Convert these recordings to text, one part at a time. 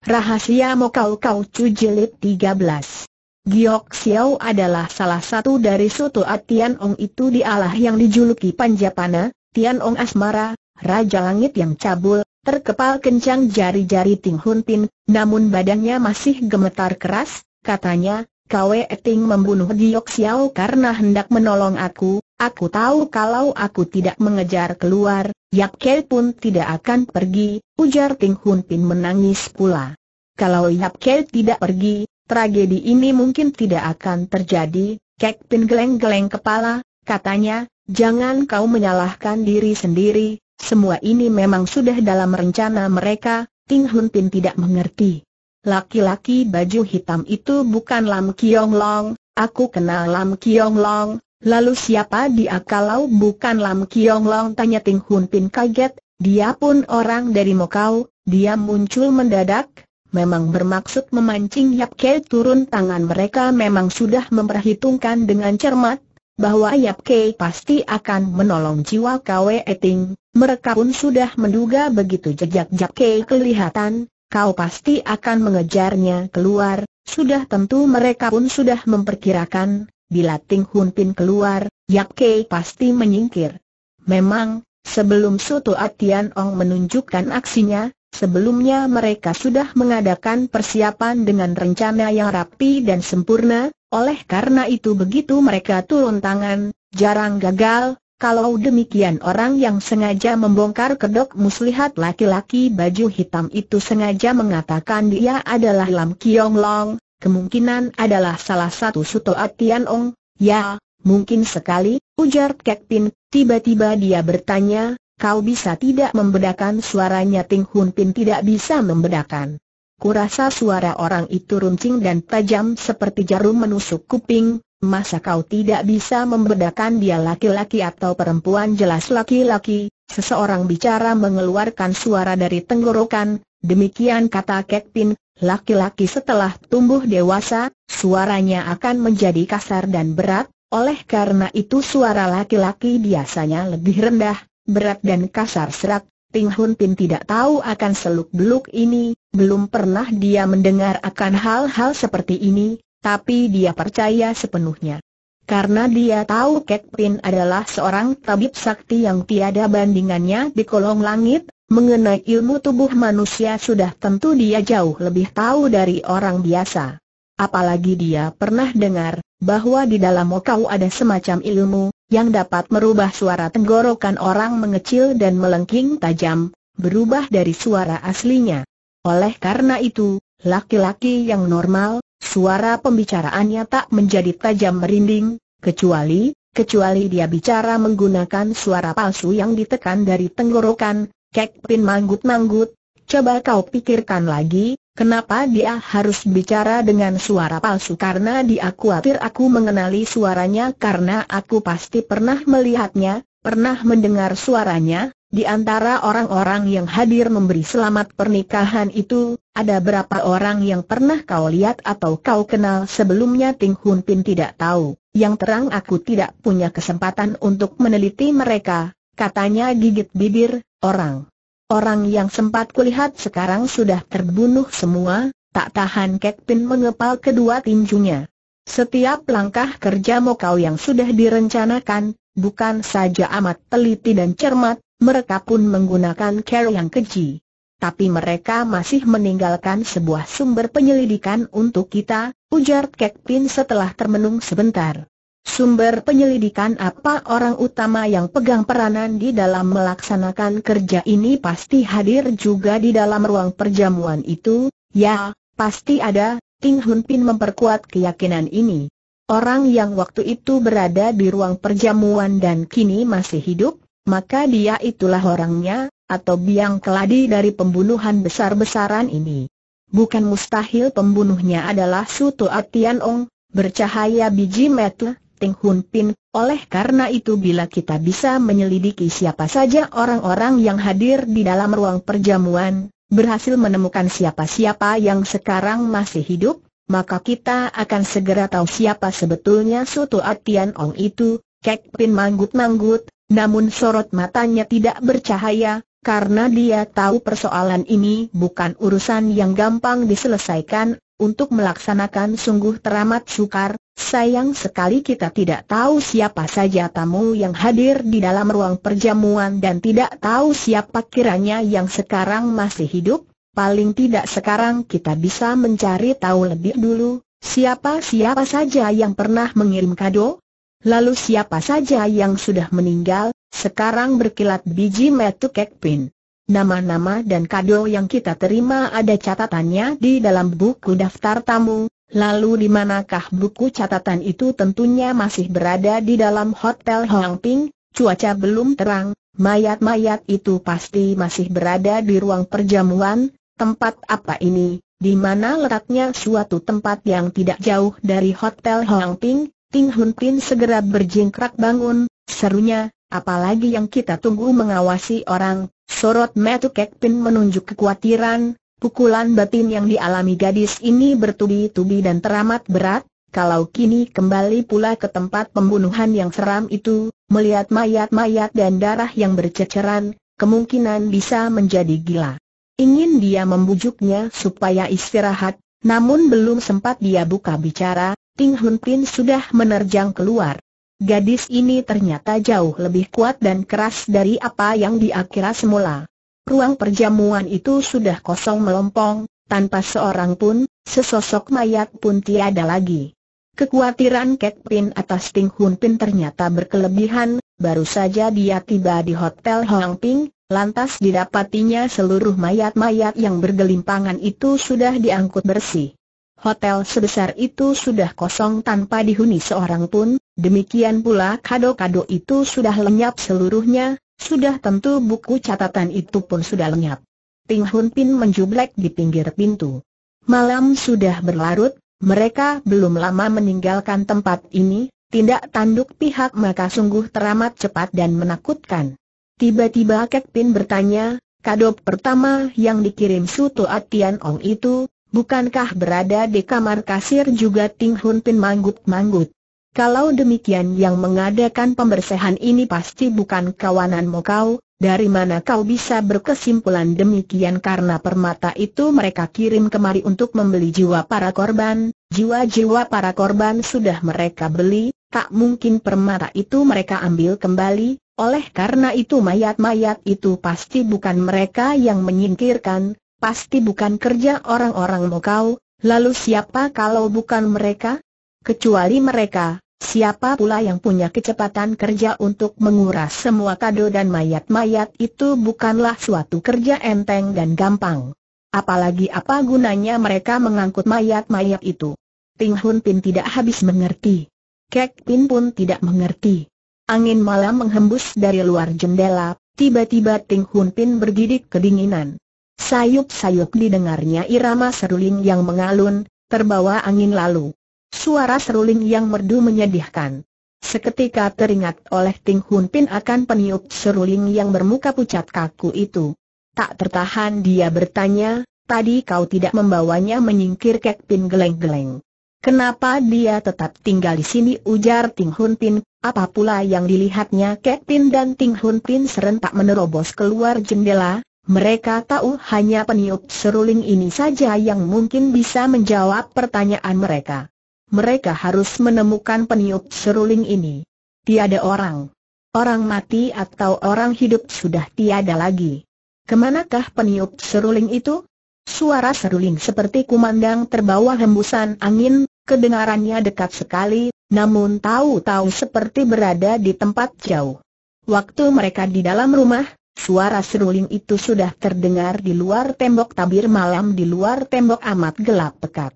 Rahasia Mokau Kau Cu Jilid 13 Giok Xiao adalah salah satu dari Soto Tian Ong itu dialah yang dijuluki Panjapana, Tian Ong Asmara, Raja Langit yang cabul, terkepal kencang jari-jari Ting Hun Tin, namun badannya masih gemetar keras, katanya, Kwe Ting, membunuh Giok Xiao karena hendak menolong aku, aku tahu kalau aku tidak mengejar keluar, Yap Ke pun tidak akan pergi, ujar Ting Hun Pin menangis pula. Kalau Yap Ke tidak pergi, tragedi ini mungkin tidak akan terjadi, Kek Pin geleng-geleng kepala, katanya, jangan kau menyalahkan diri sendiri, semua ini memang sudah dalam rencana mereka, Ting Hun Pin tidak mengerti laki-laki baju hitam itu bukan Lam Kiong Long, aku kenal Lam Kiong Long, lalu siapa dia kalau bukan Lam Kiong Long tanya Ting Hun Pin kaget, dia pun orang dari Mokau, dia muncul mendadak, memang bermaksud memancing Yap Ke turun tangan mereka memang sudah memperhitungkan dengan cermat, bahwa Yap Ke pasti akan menolong jiwa Kwe Eting, mereka pun sudah menduga begitu jejak Yap Ke kelihatan, kau pasti akan mengejarnya keluar, sudah tentu mereka pun sudah memperkirakan, bila Ting Hun Pin keluar, Yap Kei pasti menyingkir. Memang, sebelum Soto Atian Ong menunjukkan aksinya, sebelumnya mereka sudah mengadakan persiapan dengan rencana yang rapi dan sempurna, oleh karena itu begitu mereka turun tangan, jarang gagal, kalau demikian orang yang sengaja membongkar kedok muslihat laki-laki baju hitam itu sengaja mengatakan dia adalah Lam Kiong Long, kemungkinan adalah salah satu Suto Atian Ong, ya, mungkin sekali, ujar Kek Pin, tiba-tiba dia bertanya, kau bisa tidak membedakan suaranya Ting Hun Pin tidak bisa membedakan. Kurasa suara orang itu runcing dan tajam seperti jarum menusuk kuping, Masa kau tidak bisa membedakan dia laki-laki atau perempuan jelas laki-laki, seseorang bicara mengeluarkan suara dari tenggorokan, demikian kata Kekpin, laki-laki setelah tumbuh dewasa, suaranya akan menjadi kasar dan berat, oleh karena itu suara laki-laki biasanya lebih rendah, berat dan kasar serak, Ting Hun Pin tidak tahu akan seluk-beluk ini, belum pernah dia mendengar akan hal-hal seperti ini, tapi dia percaya sepenuhnya. Karena dia tahu Kek Pin adalah seorang tabib sakti yang tiada bandingannya di kolong langit, mengenai ilmu tubuh manusia sudah tentu dia jauh lebih tahu dari orang biasa. Apalagi dia pernah dengar, bahwa di dalam Mokau ada semacam ilmu, yang dapat merubah suara tenggorokan orang mengecil dan melengking tajam, berubah dari suara aslinya. Oleh karena itu, laki-laki yang normal, Suara pembicaraannya tak menjadi tajam merinding, kecuali, kecuali dia bicara menggunakan suara palsu yang ditekan dari tenggorokan, Kek Pin manggut-manggut, coba kau pikirkan lagi, kenapa dia harus bicara dengan suara palsu karena dia khawatir aku mengenali suaranya karena aku pasti pernah melihatnya, pernah mendengar suaranya, di antara orang-orang yang hadir memberi selamat pernikahan itu, ada berapa orang yang pernah kau lihat atau kau kenal sebelumnya Ting Hun Pin tidak tahu. Yang terang aku tidak punya kesempatan untuk meneliti mereka, katanya gigit bibir, orang. Orang yang sempat kulihat sekarang sudah terbunuh semua, tak tahan Kek Pin mengepal kedua tinjunya. Setiap langkah kerja Mokau yang sudah direncanakan, bukan saja amat teliti dan cermat, mereka pun menggunakan cara yang keji. Tapi mereka masih meninggalkan sebuah sumber penyelidikan untuk kita, ujar Kek Pin setelah termenung sebentar. Sumber penyelidikan apa orang utama yang pegang peranan di dalam melaksanakan kerja ini pasti hadir juga di dalam ruang perjamuan itu, ya, pasti ada, Ting Hun Pin memperkuat keyakinan ini. Orang yang waktu itu berada di ruang perjamuan dan kini masih hidup, maka dia itulah orangnya, atau biang keladi dari pembunuhan besar-besaran ini. Bukan mustahil pembunuhnya adalah Suto Atian Ong, bercahaya biji Metal, Ting Hun Pin, oleh karena itu bila kita bisa menyelidiki siapa saja orang-orang yang hadir di dalam ruang perjamuan, berhasil menemukan siapa-siapa yang sekarang masih hidup, maka kita akan segera tahu siapa sebetulnya Suto Atian Ong itu, Kek Pin manggut-manggut, namun sorot matanya tidak bercahaya, karena dia tahu persoalan ini bukan urusan yang gampang diselesaikan, untuk melaksanakan sungguh teramat sukar, sayang sekali kita tidak tahu siapa saja tamu yang hadir di dalam ruang perjamuan dan tidak tahu siapa kiranya yang sekarang masih hidup, paling tidak sekarang kita bisa mencari tahu lebih dulu, siapa-siapa saja yang pernah mengirim kado, Lalu siapa saja yang sudah meninggal, sekarang berkilat biji metu kekpin. Nama-nama dan kado yang kita terima ada catatannya di dalam buku daftar tamu, lalu di manakah buku catatan itu tentunya masih berada di dalam Hotel Hoang Ping, cuaca belum terang, mayat-mayat itu pasti masih berada di ruang perjamuan, tempat apa ini, di mana letaknya suatu tempat yang tidak jauh dari Hotel Hoang Ping, Ting Hun Pin segera berjingkrak bangun, serunya, apalagi yang kita tunggu mengawasi orang, sorot metu Kek Pin menunjuk kekhawatiran, pukulan batin yang dialami gadis ini bertubi-tubi dan teramat berat, kalau kini kembali pula ke tempat pembunuhan yang seram itu, melihat mayat-mayat dan darah yang berceceran, kemungkinan bisa menjadi gila. Ingin dia membujuknya supaya istirahat, namun belum sempat dia buka bicara, Ting Hun Pin sudah menerjang keluar. Gadis ini ternyata jauh lebih kuat dan keras dari apa yang diakira semula. Ruang perjamuan itu sudah kosong melompong, tanpa seorang pun, sesosok mayat pun tiada lagi. Kekhawatiran Kek Pin atas Ting Hun Pin ternyata berkelebihan, baru saja dia tiba di Hotel Hong Ping, lantas didapatinya seluruh mayat-mayat yang bergelimpangan itu sudah diangkut bersih. Hotel sebesar itu sudah kosong tanpa dihuni seorang pun, demikian pula kado-kado itu sudah lenyap seluruhnya, sudah tentu buku catatan itu pun sudah lenyap. Ping Hun Pin menjublek di pinggir pintu. Malam sudah berlarut, mereka belum lama meninggalkan tempat ini, tindak tanduk pihak maka sungguh teramat cepat dan menakutkan. Tiba-tiba Kek Pin bertanya, kado pertama yang dikirim Suto Atian Ong itu, Bukankah berada di kamar kasir juga Ting Hun Pin manggut-manggut? Kalau demikian yang mengadakan pembersihan ini pasti bukan kawananmu kau, dari mana kau bisa berkesimpulan demikian karena permata itu mereka kirim kemari untuk membeli jiwa para korban, jiwa-jiwa para korban sudah mereka beli, tak mungkin permata itu mereka ambil kembali, oleh karena itu mayat-mayat itu pasti bukan mereka yang menyingkirkan, Pasti bukan kerja orang-orang Mokau, lalu siapa kalau bukan mereka? Kecuali mereka, siapa pula yang punya kecepatan kerja untuk menguras semua kado dan mayat-mayat itu bukanlah suatu kerja enteng dan gampang. Apalagi apa gunanya mereka mengangkut mayat-mayat itu? Ting Hun Pin tidak habis mengerti. Kek Pin pun tidak mengerti. Angin malam menghembus dari luar jendela, tiba-tiba Ting Hun Pin bergidik kedinginan. Sayup-sayup didengarnya irama seruling yang mengalun, terbawa angin lalu. Suara seruling yang merdu menyedihkan. Seketika teringat oleh Ting Hun Pin akan peniup seruling yang bermuka pucat kaku itu. Tak tertahan dia bertanya, tadi kau tidak membawanya menyingkir Kek Pin geleng-geleng. Kenapa dia tetap tinggal di sini ujar Ting Hun Pin, apa pula yang dilihatnya Kek Pin dan Ting Hun Pin serentak menerobos keluar jendela, mereka tahu hanya peniup seruling ini saja yang mungkin bisa menjawab pertanyaan mereka. Mereka harus menemukan peniup seruling ini. Tiada orang. Orang mati atau orang hidup sudah tiada lagi. Kemanakah peniup seruling itu? Suara seruling seperti kumandang terbawa hembusan angin, kedengarannya dekat sekali, namun tahu-tahu seperti berada di tempat jauh. Waktu mereka di dalam rumah, Suara seruling itu sudah terdengar di luar tembok tabir malam di luar tembok amat gelap pekat.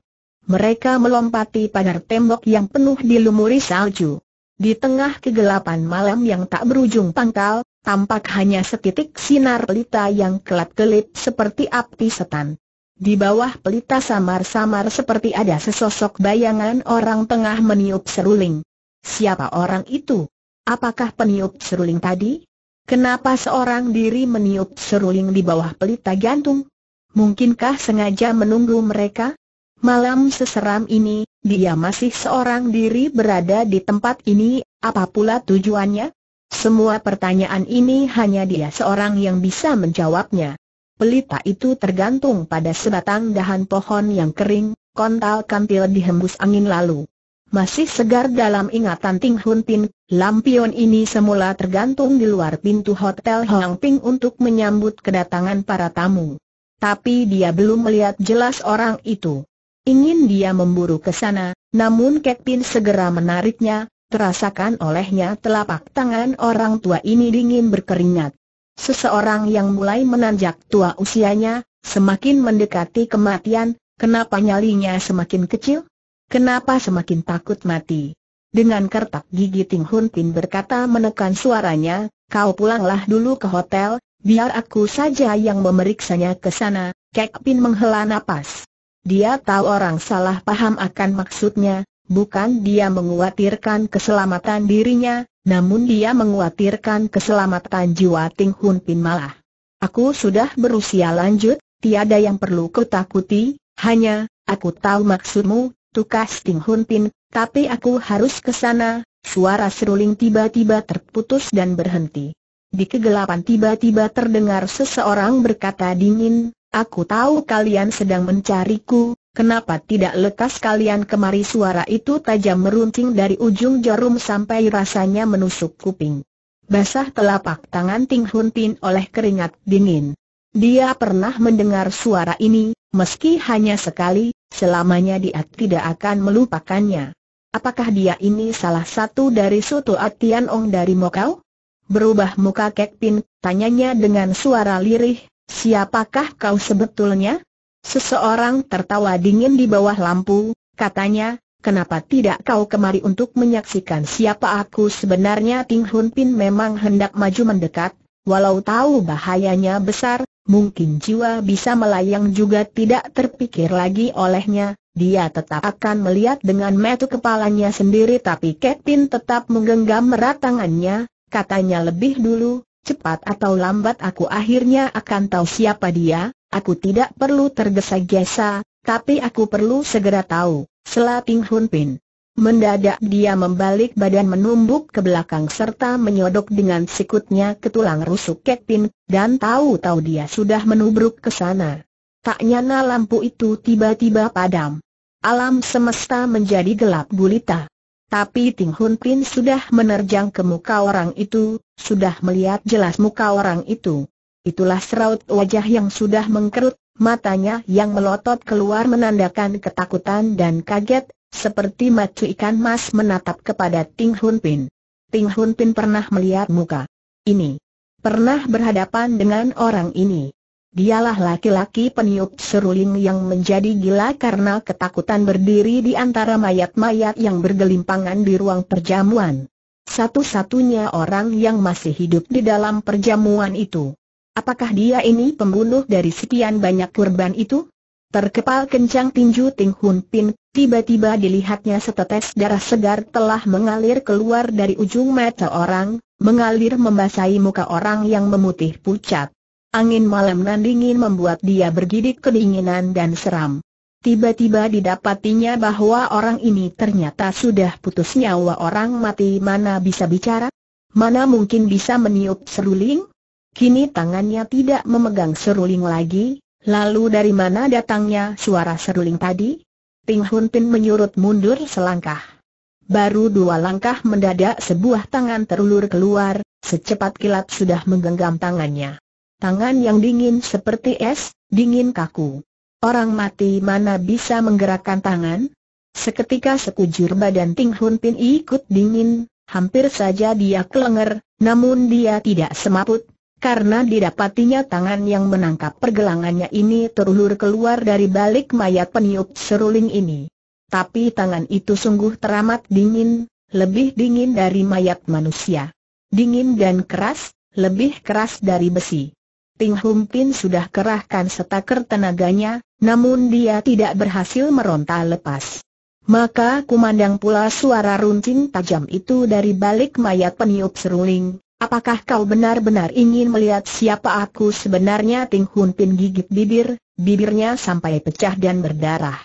Mereka melompati pagar tembok yang penuh dilumuri salju. Di tengah kegelapan malam yang tak berujung pangkal, tampak hanya setitik sinar pelita yang kelap-kelip seperti api setan. Di bawah pelita samar-samar seperti ada sesosok bayangan orang tengah meniup seruling. Siapa orang itu? Apakah peniup seruling tadi? Kenapa seorang diri meniup seruling di bawah pelita gantung? Mungkinkah sengaja menunggu mereka? Malam seseram ini, dia masih seorang diri berada di tempat ini, apa pula tujuannya? Semua pertanyaan ini hanya dia seorang yang bisa menjawabnya. Pelita itu tergantung pada sebatang dahan pohon yang kering, kontal kantil dihembus angin lalu. Masih segar dalam ingatan Ting Hun Tin, lampion ini semula tergantung di luar pintu Hotel Hoang Ping untuk menyambut kedatangan para tamu. Tapi dia belum melihat jelas orang itu. Ingin dia memburu ke sana, namun Kek Pin segera menariknya, terasakan olehnya telapak tangan orang tua ini dingin berkeringat. Seseorang yang mulai menanjak tua usianya, semakin mendekati kematian, kenapa nyalinya semakin kecil? Kenapa semakin takut mati? Dengan kertak gigi Ting Hun Pin berkata menekan suaranya, kau pulanglah dulu ke hotel, biar aku saja yang memeriksanya ke sana, Kek Pin menghela nafas. Dia tahu orang salah paham akan maksudnya, bukan dia menguatirkan keselamatan dirinya, namun dia menguatirkan keselamatan jiwa Ting Hun Pin malah. Aku sudah berusia lanjut, tiada yang perlu kutakuti, hanya, aku tahu maksudmu, Tukas Ting Hun Pin, tapi aku harus ke sana, suara seruling tiba-tiba terputus dan berhenti. Di kegelapan tiba-tiba terdengar seseorang berkata dingin, Aku tahu kalian sedang mencariku, kenapa tidak lekas kalian kemari suara itu tajam meruncing dari ujung jarum sampai rasanya menusuk kuping. Basah telapak tangan Ting Hun Pin oleh keringat dingin. Dia pernah mendengar suara ini, meski hanya sekali, selamanya dia tidak akan melupakannya. Apakah dia ini salah satu dari Soto Atian Ong dari Mokau? Berubah muka Kek Pin, tanyanya dengan suara lirih, siapakah kau sebetulnya? Seseorang tertawa dingin di bawah lampu, katanya, kenapa tidak kau kemari untuk menyaksikan siapa aku sebenarnya Ting Hun Pin memang hendak maju mendekat, walau tahu bahayanya besar, mungkin jiwa bisa melayang juga tidak terpikir lagi olehnya, dia tetap akan melihat dengan metu kepalanya sendiri tapi Kevin tetap menggenggam erat tangannya, katanya lebih dulu, cepat atau lambat aku akhirnya akan tahu siapa dia, aku tidak perlu tergesa-gesa, tapi aku perlu segera tahu, Selating Hunpin. Mendadak dia membalik badan menumbuk ke belakang serta menyodok dengan sikutnya ke tulang rusuk Kekpin, dan tahu-tahu dia sudah menubruk ke sana. Tak nyana lampu itu tiba-tiba padam. Alam semesta menjadi gelap gulita. Tapi Ting Hun Pin sudah menerjang ke muka orang itu, sudah melihat jelas muka orang itu. Itulah seraut wajah yang sudah mengkerut, matanya yang melotot keluar menandakan ketakutan dan kaget, seperti macu ikan mas menatap kepada Ting Hun Pin. Ting Hun Pin pernah melihat muka ini. Pernah berhadapan dengan orang ini. Dialah laki-laki peniup seruling yang menjadi gila karena ketakutan berdiri di antara mayat-mayat yang bergelimpangan di ruang perjamuan. Satu-satunya orang yang masih hidup di dalam perjamuan itu. Apakah dia ini pembunuh dari sekian banyak korban itu? Terkepal kencang tinju Ting Hun Pin, tiba-tiba dilihatnya setetes darah segar telah mengalir keluar dari ujung mata orang, mengalir membasahi muka orang yang memutih pucat. Angin malam nan dingin membuat dia bergidik kedinginan dan seram. Tiba-tiba didapatinya bahwa orang ini ternyata sudah putus nyawa orang mati mana bisa bicara? Mana mungkin bisa meniup seruling? Kini tangannya tidak memegang seruling lagi, Lalu dari mana datangnya suara seruling tadi? Ping Hun Pin menyurut mundur selangkah. Baru dua langkah mendadak sebuah tangan terulur keluar, secepat kilat sudah menggenggam tangannya. Tangan yang dingin seperti es, dingin kaku. Orang mati mana bisa menggerakkan tangan? Seketika sekujur badan Ting Hun Pin ikut dingin, hampir saja dia kelenger, namun dia tidak semaput, karena didapatinya tangan yang menangkap pergelangannya ini terulur keluar dari balik mayat peniup seruling ini. Tapi tangan itu sungguh teramat dingin, lebih dingin dari mayat manusia. Dingin dan keras, lebih keras dari besi. Ting Hum sudah kerahkan setaker tenaganya, namun dia tidak berhasil meronta lepas. Maka kumandang pula suara runcing tajam itu dari balik mayat peniup seruling, Apakah kau benar-benar ingin melihat siapa aku sebenarnya? Ting Hun Pin gigit bibir, bibirnya sampai pecah dan berdarah.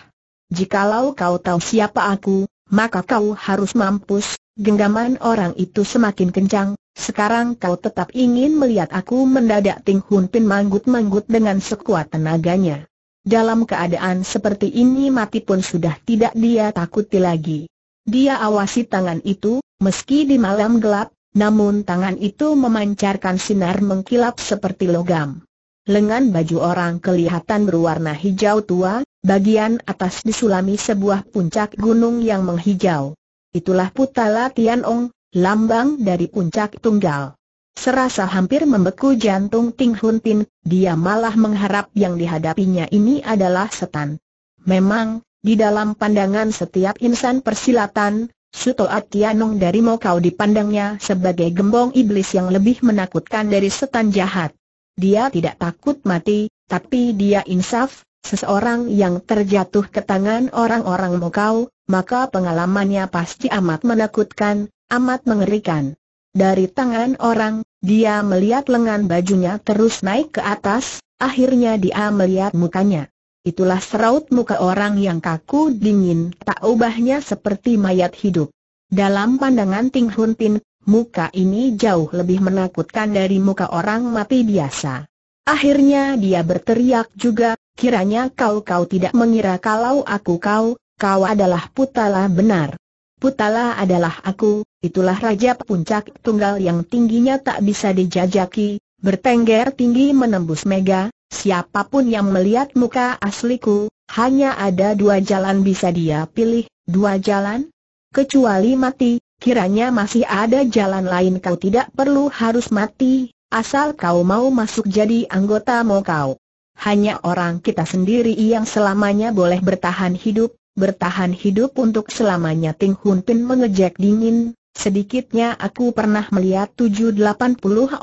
Jikalau kau tahu siapa aku, maka kau harus mampus. Genggaman orang itu semakin kencang, sekarang kau tetap ingin melihat aku mendadak Ting Hun Pin manggut-manggut dengan sekuat tenaganya. Dalam keadaan seperti ini mati pun sudah tidak dia takuti lagi. Dia awasi tangan itu, meski di malam gelap, namun tangan itu memancarkan sinar mengkilap seperti logam. Lengan baju orang kelihatan berwarna hijau tua, bagian atas disulami sebuah puncak gunung yang menghijau. Itulah Putala Tianong, lambang dari puncak tunggal. Serasa hampir membeku jantung Ting Hun Tin, dia malah mengharap yang dihadapinya ini adalah setan. Memang, di dalam pandangan setiap insan persilatan, Suto Tianong dari Mokau dipandangnya sebagai gembong iblis yang lebih menakutkan dari setan jahat. Dia tidak takut mati, tapi dia insaf, seseorang yang terjatuh ke tangan orang-orang Mokau, maka pengalamannya pasti amat menakutkan, amat mengerikan. Dari tangan orang, dia melihat lengan bajunya terus naik ke atas, akhirnya dia melihat mukanya. Itulah seraut muka orang yang kaku dingin, tak ubahnya seperti mayat hidup. Dalam pandangan Ting Hun Pin, muka ini jauh lebih menakutkan dari muka orang mati biasa. Akhirnya dia berteriak juga, kiranya kau-kau tidak mengira kalau aku kau, kau adalah Putala benar. Putala adalah aku, itulah Raja Puncak Tunggal yang tingginya tak bisa dijajaki, bertengger tinggi menembus mega, siapapun yang melihat muka asliku, hanya ada dua jalan bisa dia pilih, dua jalan? Kecuali mati, kiranya masih ada jalan lain kau tidak perlu harus mati, asal kau mau masuk jadi anggota mau kau. Hanya orang kita sendiri yang selamanya boleh bertahan hidup, bertahan hidup untuk selamanya Ting Hun Pin mengejek dingin, Sedikitnya aku pernah melihat 7-80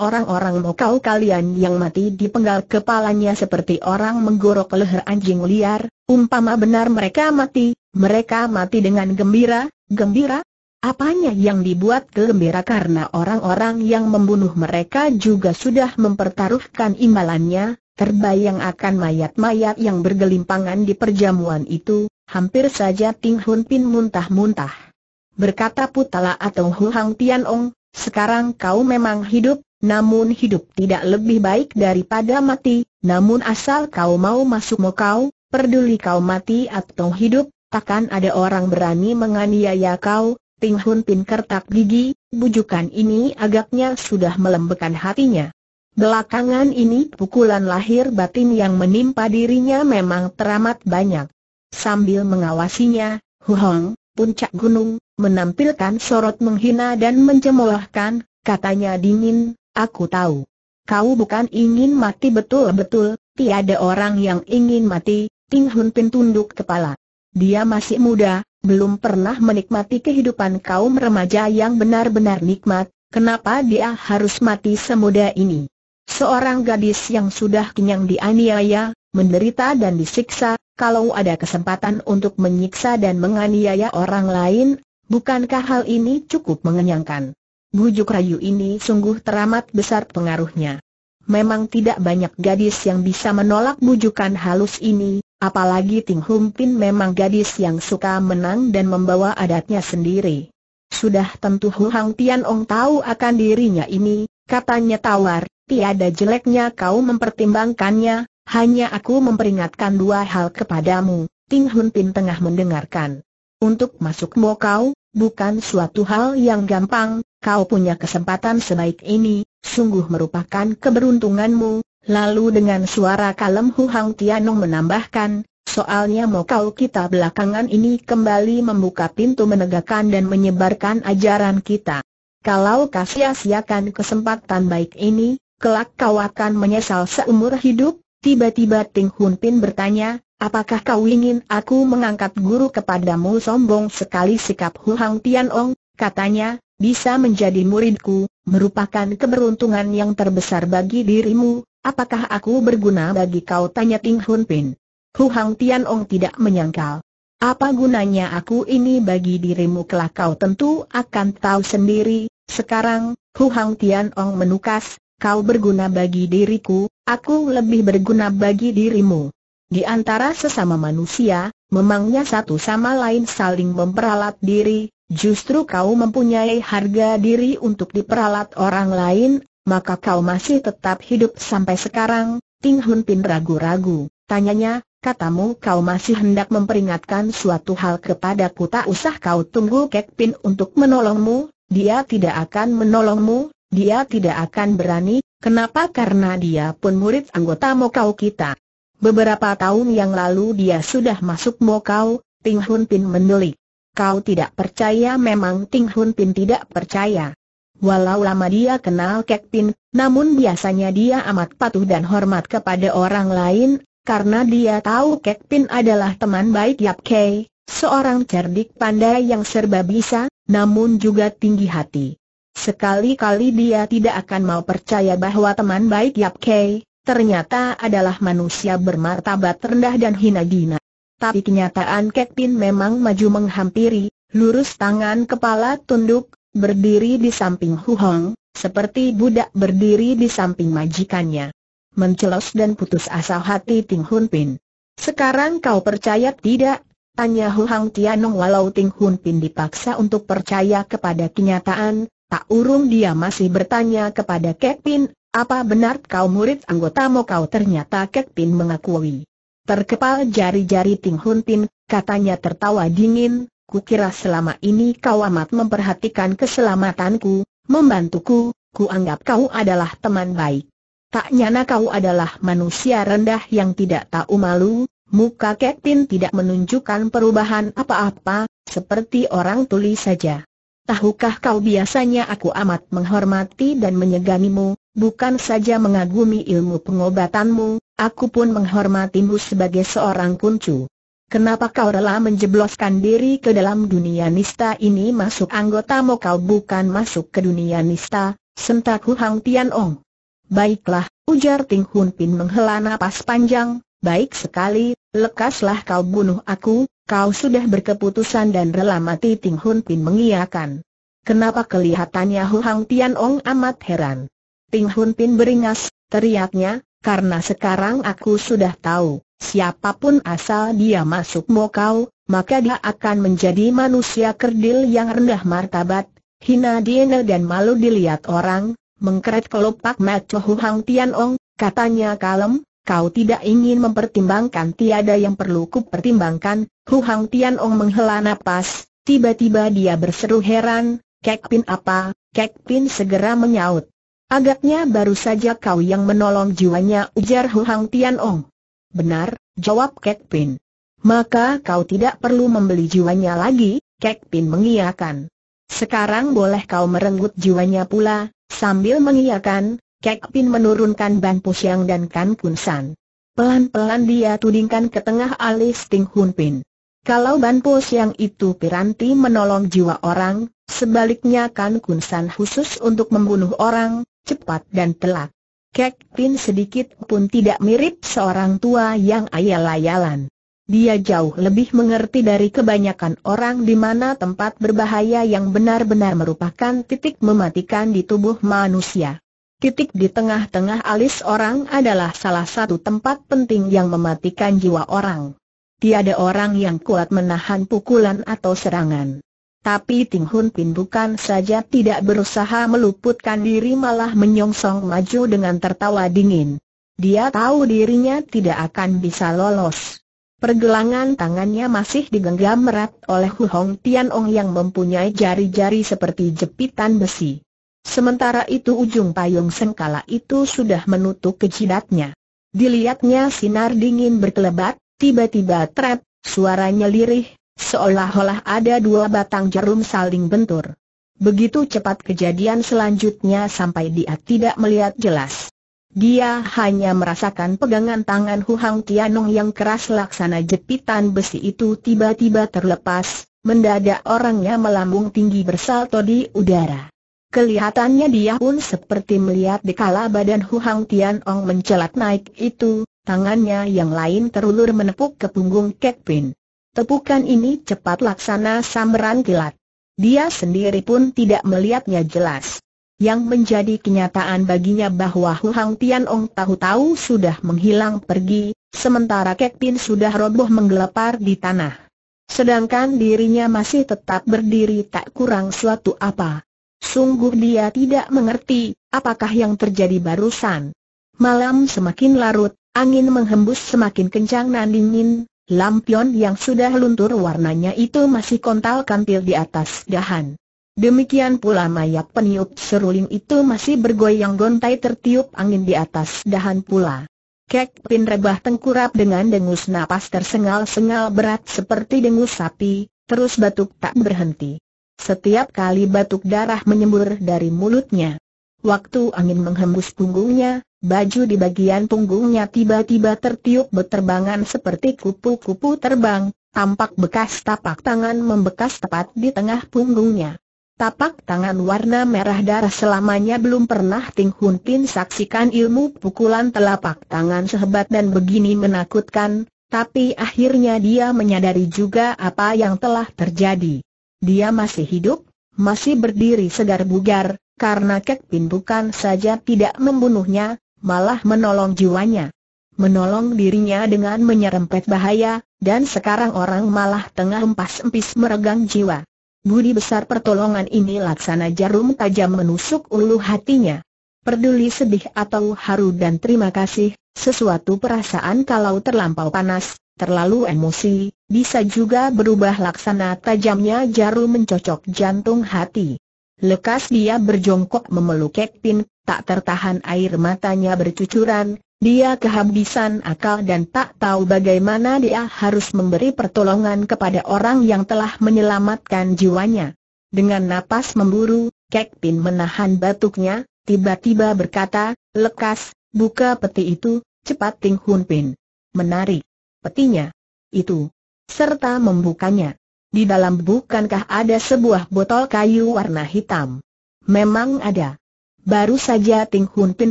orang-orang mokau kalian yang mati dipenggal kepalanya seperti orang menggorok leher anjing liar, umpama benar mereka mati, mereka mati dengan gembira, gembira? Apanya yang dibuat gembira karena orang-orang yang membunuh mereka juga sudah mempertaruhkan imbalannya, Terbayang akan mayat-mayat yang bergelimpangan di perjamuan itu, hampir saja Ting Hun Pin muntah-muntah berkata Putala atau Hu Huang Tianong, sekarang kau memang hidup, namun hidup tidak lebih baik daripada mati, namun asal kau mau masuk mau kau, peduli kau mati atau hidup, takkan ada orang berani menganiaya kau, Ting Hun Pin kertak gigi, bujukan ini agaknya sudah melembekan hatinya. Belakangan ini pukulan lahir batin yang menimpa dirinya memang teramat banyak. Sambil mengawasinya, Hu Hong, puncak gunung, menampilkan sorot menghina dan mencemoohkan, katanya dingin, aku tahu. Kau bukan ingin mati betul-betul, tiada orang yang ingin mati, Ting Hun Pin tunduk kepala. Dia masih muda, belum pernah menikmati kehidupan kaum remaja yang benar-benar nikmat, kenapa dia harus mati semuda ini? Seorang gadis yang sudah kenyang dianiaya, menderita dan disiksa, kalau ada kesempatan untuk menyiksa dan menganiaya orang lain, Bukankah hal ini cukup mengenyangkan? Bujuk rayu ini sungguh teramat besar pengaruhnya. Memang tidak banyak gadis yang bisa menolak bujukan halus ini, apalagi Ting Humpin memang gadis yang suka menang dan membawa adatnya sendiri. Sudah tentu Hu Hang Tian Ong tahu akan dirinya ini, katanya tawar, tiada jeleknya kau mempertimbangkannya, hanya aku memperingatkan dua hal kepadamu, Ting Humpin tengah mendengarkan. Untuk masuk mokau, bukan suatu hal yang gampang, kau punya kesempatan sebaik ini, sungguh merupakan keberuntunganmu. Lalu dengan suara kalem Hu Hang Tianong menambahkan, soalnya mau kau kita belakangan ini kembali membuka pintu menegakkan dan menyebarkan ajaran kita. Kalau kau sia-siakan kesempatan baik ini, kelak kau akan menyesal seumur hidup. Tiba-tiba Ting Hun Pin bertanya, Apakah kau ingin aku mengangkat guru kepadamu sombong sekali sikap Hu Hang Tian katanya, bisa menjadi muridku, merupakan keberuntungan yang terbesar bagi dirimu, apakah aku berguna bagi kau tanya Ting Hun Pin. Hu Hang Tian tidak menyangkal. Apa gunanya aku ini bagi dirimu kelak kau tentu akan tahu sendiri, sekarang, Hu Hang Tian Ong menukas, kau berguna bagi diriku, aku lebih berguna bagi dirimu. Di antara sesama manusia, memangnya satu sama lain saling memperalat diri, justru kau mempunyai harga diri untuk diperalat orang lain, maka kau masih tetap hidup sampai sekarang, Ting Hun Pin ragu-ragu, tanyanya, katamu kau masih hendak memperingatkan suatu hal kepada ku? tak usah kau tunggu Kek Pin untuk menolongmu, dia tidak akan menolongmu, dia tidak akan berani, kenapa karena dia pun murid anggota Mokau kita. Beberapa tahun yang lalu dia sudah masuk Mokau, Ting Hun Pin mendelik. Kau tidak percaya memang Ting Hun Pin tidak percaya. Walau lama dia kenal Kek Pin, namun biasanya dia amat patuh dan hormat kepada orang lain, karena dia tahu Kek Pin adalah teman baik Yap Kei, seorang cerdik pandai yang serba bisa, namun juga tinggi hati. Sekali-kali dia tidak akan mau percaya bahwa teman baik Yap Kei, ternyata adalah manusia bermartabat rendah dan hina dina. Tapi kenyataan Kek memang maju menghampiri, lurus tangan kepala tunduk, berdiri di samping Hu Hong, seperti budak berdiri di samping majikannya. Mencelos dan putus asa hati Ting Hun Pin. Sekarang kau percaya tidak? Tanya Hu Hang Tianong walau Ting Hun Pin dipaksa untuk percaya kepada kenyataan, tak urung dia masih bertanya kepada Kek Pin, apa benar kau murid anggotamu kau ternyata Kek Pin mengakui. Terkepal jari-jari Ting Hun Pin, katanya tertawa dingin, kukira selama ini kau amat memperhatikan keselamatanku, membantuku, Ku anggap kau adalah teman baik. Tak nyana kau adalah manusia rendah yang tidak tahu malu, muka Kek Pin tidak menunjukkan perubahan apa-apa, seperti orang tuli saja. Tahukah kau biasanya aku amat menghormati dan menyeganimu, bukan saja mengagumi ilmu pengobatanmu, aku pun menghormatimu sebagai seorang kuncu. Kenapa kau rela menjebloskan diri ke dalam dunia nista ini masuk anggota mau kau bukan masuk ke dunia nista, sentak Hu Hang Tian Ong. Baiklah, ujar Ting Hun Pin menghela napas panjang, baik sekali, lekaslah kau bunuh aku, kau sudah berkeputusan dan rela mati Ting Hun Pin mengiyakan. Kenapa kelihatannya Hu Hang Tian Ong amat heran? Ping Hun Pin beringas, teriaknya, karena sekarang aku sudah tahu, siapapun asal dia masuk mokau, maka dia akan menjadi manusia kerdil yang rendah martabat, hina diena dan malu dilihat orang, mengkeret kelopak maco Huhang Tianong, katanya kalem, kau tidak ingin mempertimbangkan tiada yang perlu ku pertimbangkan, Tianong Tian menghela napas, tiba-tiba dia berseru heran, Kek Pin apa, Kek Pin segera menyaut, Agaknya baru saja kau yang menolong jiwanya ujar Huhang Tianong. Benar, jawab Kek Pin. Maka kau tidak perlu membeli jiwanya lagi, Kek Pin mengiakan. Sekarang boleh kau merenggut jiwanya pula, sambil mengiakan, Kek Pin menurunkan Ban Pusyang dan Kan Kun San. Pelan-pelan dia tudingkan ke tengah alis Ting Hun Pin. Kalau Ban Pusyang itu piranti menolong jiwa orang, sebaliknya Kan Kun San khusus untuk membunuh orang, cepat dan telak. Kek Pin sedikit pun tidak mirip seorang tua yang ayal-ayalan. Dia jauh lebih mengerti dari kebanyakan orang di mana tempat berbahaya yang benar-benar merupakan titik mematikan di tubuh manusia. Titik di tengah-tengah alis orang adalah salah satu tempat penting yang mematikan jiwa orang. Tiada orang yang kuat menahan pukulan atau serangan. Tapi Ting Hun Pin bukan saja tidak berusaha meluputkan diri malah menyongsong maju dengan tertawa dingin. Dia tahu dirinya tidak akan bisa lolos. Pergelangan tangannya masih digenggam erat oleh Hu Hong Tianong yang mempunyai jari-jari seperti jepitan besi. Sementara itu ujung payung sengkala itu sudah menutup kejidatnya. Dilihatnya sinar dingin berkelebat, tiba-tiba trap, suaranya lirih, Seolah-olah ada dua batang jarum saling bentur. Begitu cepat kejadian selanjutnya sampai dia tidak melihat jelas. Dia hanya merasakan pegangan tangan Hu Hang Tianong yang keras laksana jepitan besi itu tiba-tiba terlepas, mendadak orangnya melambung tinggi bersalto di udara. Kelihatannya dia pun seperti melihat dekala badan Hu Hang Tianong mencelat naik itu, tangannya yang lain terulur menepuk ke punggung Kek Pin. Tepukan ini cepat laksana samberan kilat. Dia sendiri pun tidak melihatnya jelas. Yang menjadi kenyataan baginya bahwa Hu Hang Tian Ong tahu-tahu sudah menghilang pergi, sementara Kek Pin sudah roboh menggelepar di tanah. Sedangkan dirinya masih tetap berdiri tak kurang suatu apa. Sungguh dia tidak mengerti, apakah yang terjadi barusan. Malam semakin larut, angin menghembus semakin kencang dan dingin, Lampion yang sudah luntur warnanya itu masih kontal-kantil di atas dahan. Demikian pula mayat peniup seruling itu masih bergoyang gontai tertiup angin di atas dahan pula. Kek Pin rebah tengkurap dengan dengus napas tersengal-sengal berat seperti dengus sapi, terus batuk tak berhenti. Setiap kali batuk darah menyembur dari mulutnya. Waktu angin menghembus punggungnya, baju di bagian punggungnya tiba-tiba tertiup beterbangan seperti kupu-kupu terbang, tampak bekas tapak tangan membekas tepat di tengah punggungnya. Tapak tangan warna merah darah selamanya belum pernah Ting Hun Pin saksikan ilmu pukulan telapak tangan sehebat dan begini menakutkan, tapi akhirnya dia menyadari juga apa yang telah terjadi. Dia masih hidup, masih berdiri segar bugar, karena Kek Pin bukan saja tidak membunuhnya, malah menolong jiwanya. Menolong dirinya dengan menyerempet bahaya, dan sekarang orang malah tengah empas-empis meregang jiwa. Budi besar pertolongan ini laksana jarum tajam menusuk ulu hatinya. Peduli sedih atau haru dan terima kasih, sesuatu perasaan kalau terlampau panas, terlalu emosi, bisa juga berubah laksana tajamnya jarum mencocok jantung hati. Lekas dia berjongkok memeluk Kek tak tertahan air matanya bercucuran, dia kehabisan akal dan tak tahu bagaimana dia harus memberi pertolongan kepada orang yang telah menyelamatkan jiwanya. Dengan napas memburu, Kek Pin menahan batuknya, tiba-tiba berkata, lekas, buka peti itu, cepat Ting Hun Pin. Menarik petinya. Itu. Serta membukanya. Di dalam bukankah ada sebuah botol kayu warna hitam? Memang ada. Baru saja Ting Hun Pin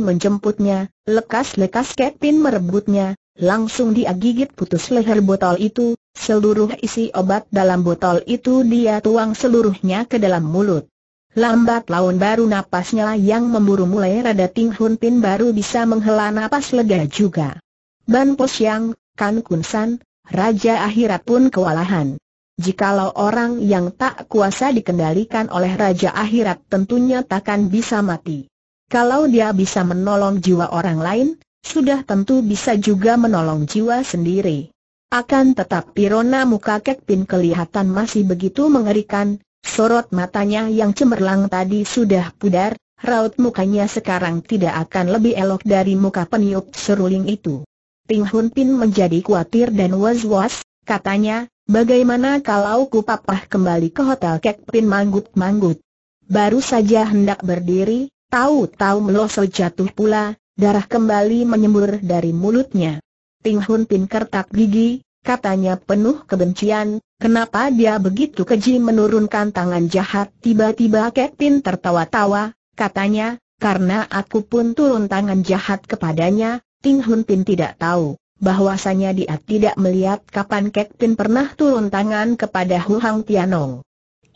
menjemputnya, lekas-lekas Ket Pin merebutnya, langsung dia gigit putus leher botol itu, seluruh isi obat dalam botol itu dia tuang seluruhnya ke dalam mulut. Lambat laun baru napasnya yang memburu mulai rada Ting Hun Pin baru bisa menghela napas lega juga. Ban Po Siang, Kan Kun San, Raja Akhirat pun kewalahan. Jikalau orang yang tak kuasa dikendalikan oleh Raja Akhirat tentunya takkan bisa mati. Kalau dia bisa menolong jiwa orang lain, sudah tentu bisa juga menolong jiwa sendiri. Akan tetapi Rona muka Kekpin kelihatan masih begitu mengerikan, sorot matanya yang cemerlang tadi sudah pudar, raut mukanya sekarang tidak akan lebih elok dari muka peniup seruling itu. Ping Hun Pin menjadi khawatir dan was-was, katanya, Bagaimana kalau ku papah kembali ke hotel Kek manggut-manggut? Baru saja hendak berdiri, tahu-tahu melosot jatuh pula, darah kembali menyembur dari mulutnya. Ting Hun Pin kertak gigi, katanya penuh kebencian, kenapa dia begitu keji menurunkan tangan jahat tiba-tiba Kek tertawa-tawa, katanya, karena aku pun turun tangan jahat kepadanya, Ting Hun Pin tidak tahu bahwasanya dia tidak melihat kapan Kek Pin pernah turun tangan kepada Hu Hang Tianong.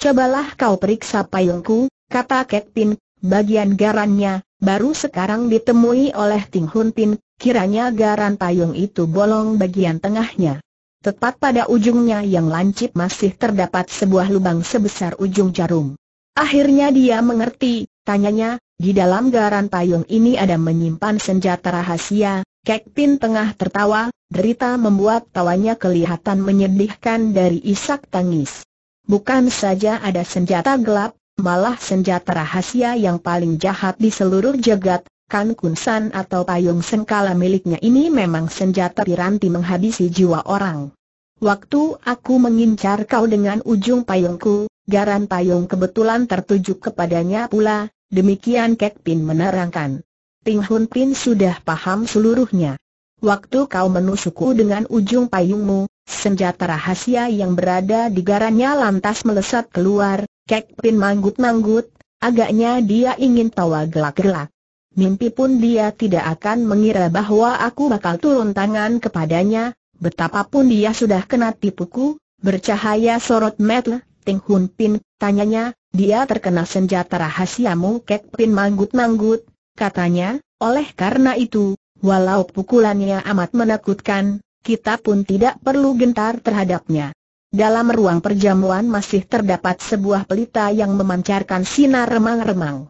Cobalah kau periksa payungku, kata Kek Pin, bagian garannya, baru sekarang ditemui oleh Ting Hun Pin, kiranya garan payung itu bolong bagian tengahnya. Tepat pada ujungnya yang lancip masih terdapat sebuah lubang sebesar ujung jarum. Akhirnya dia mengerti, tanyanya, di dalam garan payung ini ada menyimpan senjata rahasia, Kek Pin tengah tertawa, derita membuat tawanya kelihatan menyedihkan dari isak tangis. Bukan saja ada senjata gelap, malah senjata rahasia yang paling jahat di seluruh jagat, Kan Kunsan atau payung sengkala miliknya ini memang senjata piranti menghabisi jiwa orang. Waktu aku mengincar kau dengan ujung payungku, garan payung kebetulan tertuju kepadanya pula, demikian Kek Pin menerangkan. Ting Hun Pin sudah paham seluruhnya. Waktu kau menusukku dengan ujung payungmu, senjata rahasia yang berada di garanya lantas melesat keluar, Kek Pin manggut-manggut, agaknya dia ingin tawa gelak-gelak. Mimpi pun dia tidak akan mengira bahwa aku bakal turun tangan kepadanya, betapapun dia sudah kena tipuku, bercahaya sorot mata, Ting Hun Pin, tanyanya, dia terkena senjata rahasiamu Kek Pin manggut-manggut, katanya, oleh karena itu, walau pukulannya amat menakutkan, kita pun tidak perlu gentar terhadapnya. Dalam ruang perjamuan masih terdapat sebuah pelita yang memancarkan sinar remang-remang.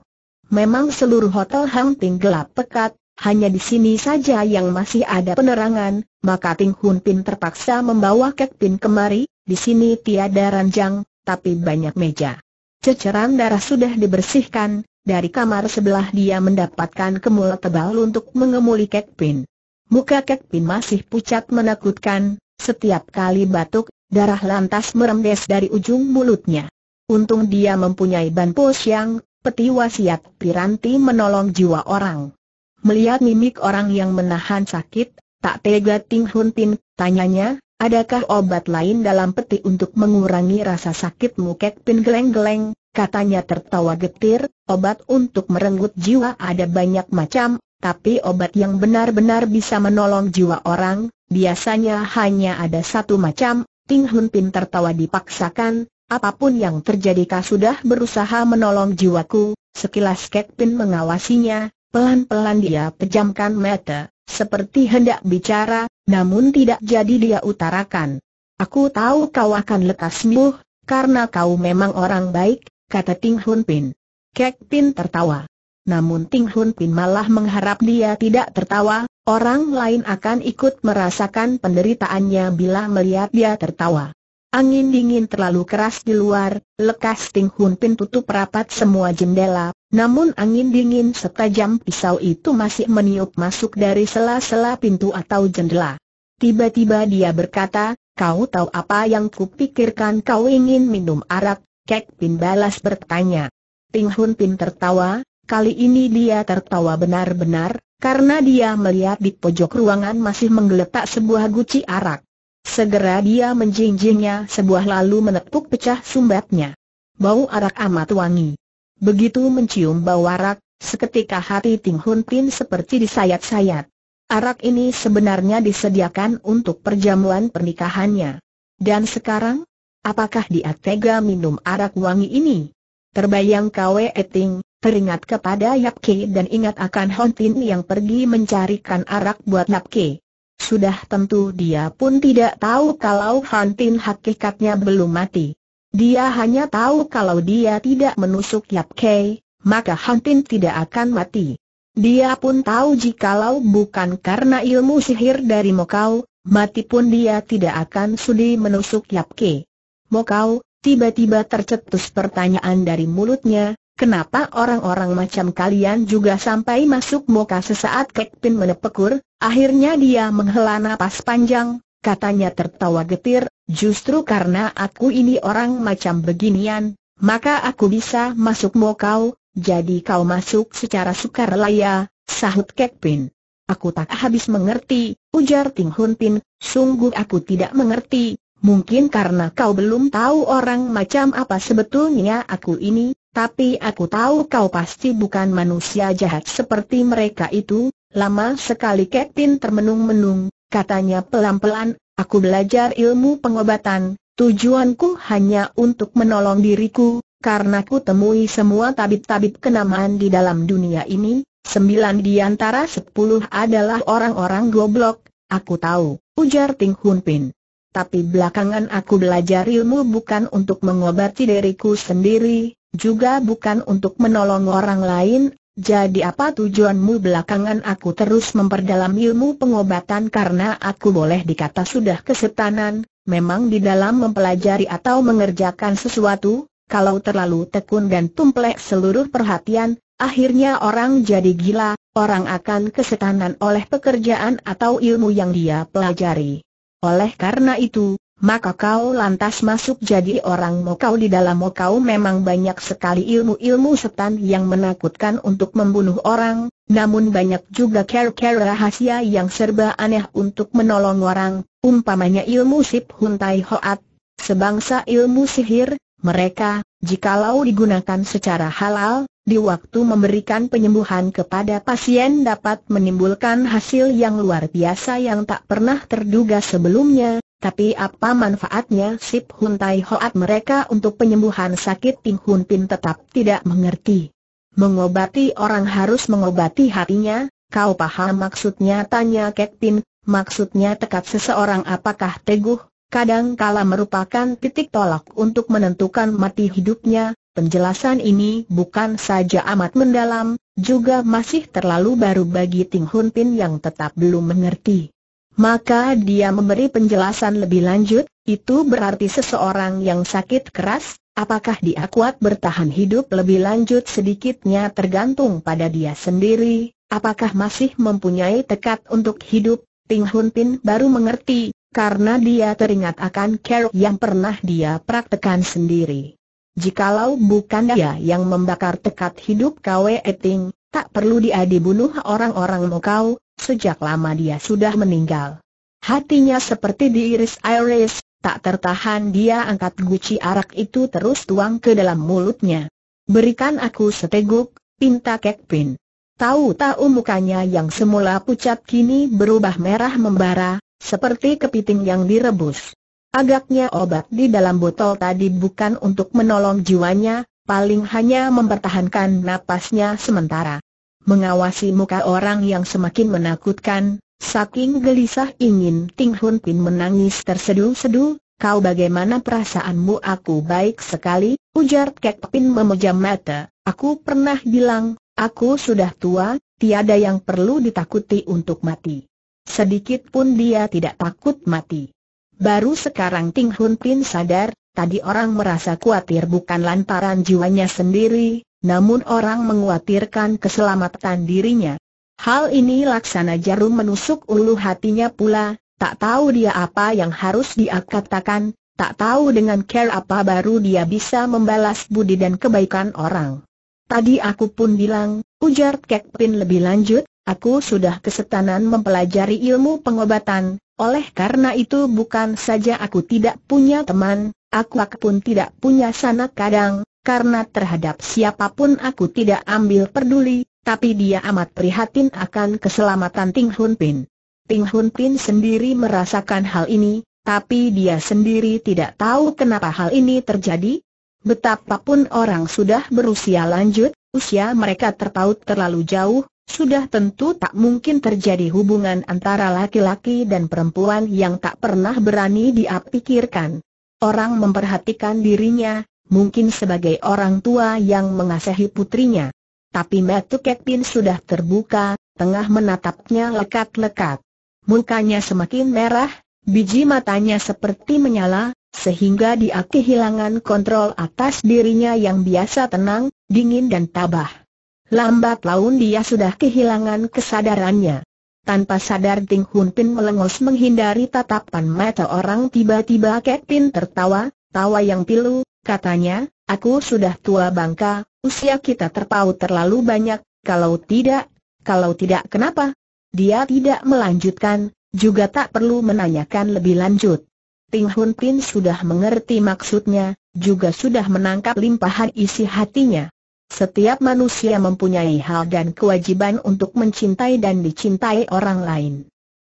Memang seluruh hotel Hang Ting gelap pekat, hanya di sini saja yang masih ada penerangan, maka Ting Hun Pin terpaksa membawa Kek Pin kemari, di sini tiada ranjang, tapi banyak meja. Ceceran darah sudah dibersihkan, dari kamar sebelah dia mendapatkan kemul tebal untuk mengemuli Kek Pin. Muka Kek Pin masih pucat menakutkan, setiap kali batuk, darah lantas merembes dari ujung mulutnya. Untung dia mempunyai ban pos yang peti wasiat piranti menolong jiwa orang. Melihat mimik orang yang menahan sakit, tak tega Ting Hun Tin, tanyanya, adakah obat lain dalam peti untuk mengurangi rasa sakitmu Kek Pin geleng-geleng, Katanya tertawa getir, obat untuk merenggut jiwa ada banyak macam, tapi obat yang benar-benar bisa menolong jiwa orang, biasanya hanya ada satu macam, Ting Hun Pin tertawa dipaksakan, apapun yang terjadi kau sudah berusaha menolong jiwaku, sekilas Kek Pin mengawasinya, pelan-pelan dia pejamkan mata, seperti hendak bicara, namun tidak jadi dia utarakan. Aku tahu kau akan lekas sembuh, karena kau memang orang baik, kata Ting Hun Pin. Kek Pin tertawa. Namun Ting Hun Pin malah mengharap dia tidak tertawa, orang lain akan ikut merasakan penderitaannya bila melihat dia tertawa. Angin dingin terlalu keras di luar, lekas Ting Hun Pin tutup rapat semua jendela, namun angin dingin setajam pisau itu masih meniup masuk dari sela-sela pintu atau jendela. Tiba-tiba dia berkata, kau tahu apa yang kupikirkan kau ingin minum arak, Kek Pin balas bertanya. Ting Hun Pin tertawa, kali ini dia tertawa benar-benar, karena dia melihat di pojok ruangan masih menggeletak sebuah guci arak. Segera dia menjinjingnya sebuah lalu menepuk pecah sumbatnya. Bau arak amat wangi. Begitu mencium bau arak, seketika hati Ting Hun Pin seperti disayat-sayat. Arak ini sebenarnya disediakan untuk perjamuan pernikahannya. Dan sekarang, Apakah dia tega minum arak wangi ini? Terbayang Kwe Eting, teringat kepada Yap Yapke dan ingat akan Hontin yang pergi mencarikan arak buat Yap Yapke. Sudah tentu dia pun tidak tahu kalau Hontin hakikatnya belum mati. Dia hanya tahu kalau dia tidak menusuk Yap Yapke, maka Hontin tidak akan mati. Dia pun tahu jikalau bukan karena ilmu sihir dari Mokau, mati pun dia tidak akan sudi menusuk Yap Yapke. Mokau, tiba-tiba tercetus pertanyaan dari mulutnya, kenapa orang-orang macam kalian juga sampai masuk Moka sesaat Kekpin menepekur, akhirnya dia menghela napas panjang, katanya tertawa getir, justru karena aku ini orang macam beginian, maka aku bisa masuk Mokau, jadi kau masuk secara sukarela, sahut Kekpin. Aku tak habis mengerti, ujar Ting Hun Pin, sungguh aku tidak mengerti, Mungkin karena kau belum tahu orang macam apa sebetulnya aku ini, tapi aku tahu kau pasti bukan manusia jahat seperti mereka itu. Lama sekali Kevin termenung-menung, katanya pelan-pelan, aku belajar ilmu pengobatan, tujuanku hanya untuk menolong diriku, karena ku temui semua tabib-tabib kenamaan di dalam dunia ini, sembilan di antara sepuluh adalah orang-orang goblok, aku tahu, ujar Ting Hun Pin tapi belakangan aku belajar ilmu bukan untuk mengobati diriku sendiri, juga bukan untuk menolong orang lain, jadi apa tujuanmu belakangan aku terus memperdalam ilmu pengobatan karena aku boleh dikata sudah kesetanan, memang di dalam mempelajari atau mengerjakan sesuatu, kalau terlalu tekun dan tumplek seluruh perhatian, akhirnya orang jadi gila, orang akan kesetanan oleh pekerjaan atau ilmu yang dia pelajari. Oleh karena itu, maka kau lantas masuk jadi orang Mokau di dalam Mokau memang banyak sekali ilmu-ilmu setan yang menakutkan untuk membunuh orang, namun banyak juga ker-ker rahasia yang serba aneh untuk menolong orang, umpamanya ilmu Sip Huntai Hoat, sebangsa ilmu sihir, mereka, Jikalau digunakan secara halal, di waktu memberikan penyembuhan kepada pasien dapat menimbulkan hasil yang luar biasa yang tak pernah terduga sebelumnya, tapi apa manfaatnya Sip Hun Tai Hoat mereka untuk penyembuhan sakit Ting Hun Pin tetap tidak mengerti. Mengobati orang harus mengobati hatinya, kau paham maksudnya tanya Kek Pin, maksudnya tekat seseorang apakah teguh, Kadang kala merupakan titik tolak untuk menentukan mati hidupnya, penjelasan ini bukan saja amat mendalam, juga masih terlalu baru bagi Ting Hun Pin yang tetap belum mengerti. Maka dia memberi penjelasan lebih lanjut, itu berarti seseorang yang sakit keras, apakah dia kuat bertahan hidup lebih lanjut sedikitnya tergantung pada dia sendiri, apakah masih mempunyai tekad untuk hidup, Ting Hun Pin baru mengerti, karena dia teringat akan kerok yang pernah dia praktekan sendiri. Jikalau bukan dia yang membakar tekad hidup kau Eting, tak perlu dia dibunuh orang-orang Mokau, sejak lama dia sudah meninggal. Hatinya seperti diiris iris, tak tertahan dia angkat guci arak itu terus tuang ke dalam mulutnya. Berikan aku seteguk, pinta Kekpin. Tahu-tahu mukanya yang semula pucat kini berubah merah membara, seperti kepiting yang direbus. Agaknya obat di dalam botol tadi bukan untuk menolong jiwanya, paling hanya mempertahankan napasnya sementara. Mengawasi muka orang yang semakin menakutkan, saking gelisah ingin Ting Hun Pin menangis terseduh sedu kau bagaimana perasaanmu aku baik sekali, ujar Kek Pin memejam mata, aku pernah bilang, aku sudah tua, tiada yang perlu ditakuti untuk mati. Sedikit pun dia tidak takut mati. Baru sekarang Ting Hun Pin sadar, tadi orang merasa khawatir bukan lantaran jiwanya sendiri, namun orang menguatirkan keselamatan dirinya. Hal ini laksana jarum menusuk ulu hatinya pula, tak tahu dia apa yang harus dia katakan, tak tahu dengan care apa baru dia bisa membalas budi dan kebaikan orang. Tadi aku pun bilang, ujar Kek Pin lebih lanjut, Aku sudah kesetanan mempelajari ilmu pengobatan, oleh karena itu bukan saja aku tidak punya teman, aku pun tidak punya sanak kadang, karena terhadap siapapun aku tidak ambil peduli, tapi dia amat prihatin akan keselamatan Ting Hun Pin. Ting Hun Pin sendiri merasakan hal ini, tapi dia sendiri tidak tahu kenapa hal ini terjadi. Betapapun orang sudah berusia lanjut, usia mereka terpaut terlalu jauh, sudah tentu tak mungkin terjadi hubungan antara laki-laki dan perempuan yang tak pernah berani diapikirkan. Orang memperhatikan dirinya, mungkin sebagai orang tua yang mengasihi putrinya. Tapi Metu Kekpin sudah terbuka, tengah menatapnya lekat-lekat. Mukanya semakin merah, biji matanya seperti menyala, sehingga dia kehilangan kontrol atas dirinya yang biasa tenang, dingin dan tabah. Lambat laun dia sudah kehilangan kesadarannya. Tanpa sadar Ting Hun Pin melengos menghindari tatapan mata orang tiba-tiba Kek Pin tertawa, tawa yang pilu, katanya, aku sudah tua bangka, usia kita terpaut terlalu banyak, kalau tidak, kalau tidak kenapa? Dia tidak melanjutkan, juga tak perlu menanyakan lebih lanjut. Ting Hun Pin sudah mengerti maksudnya, juga sudah menangkap limpahan isi hatinya. Setiap manusia mempunyai hal dan kewajiban untuk mencintai dan dicintai orang lain.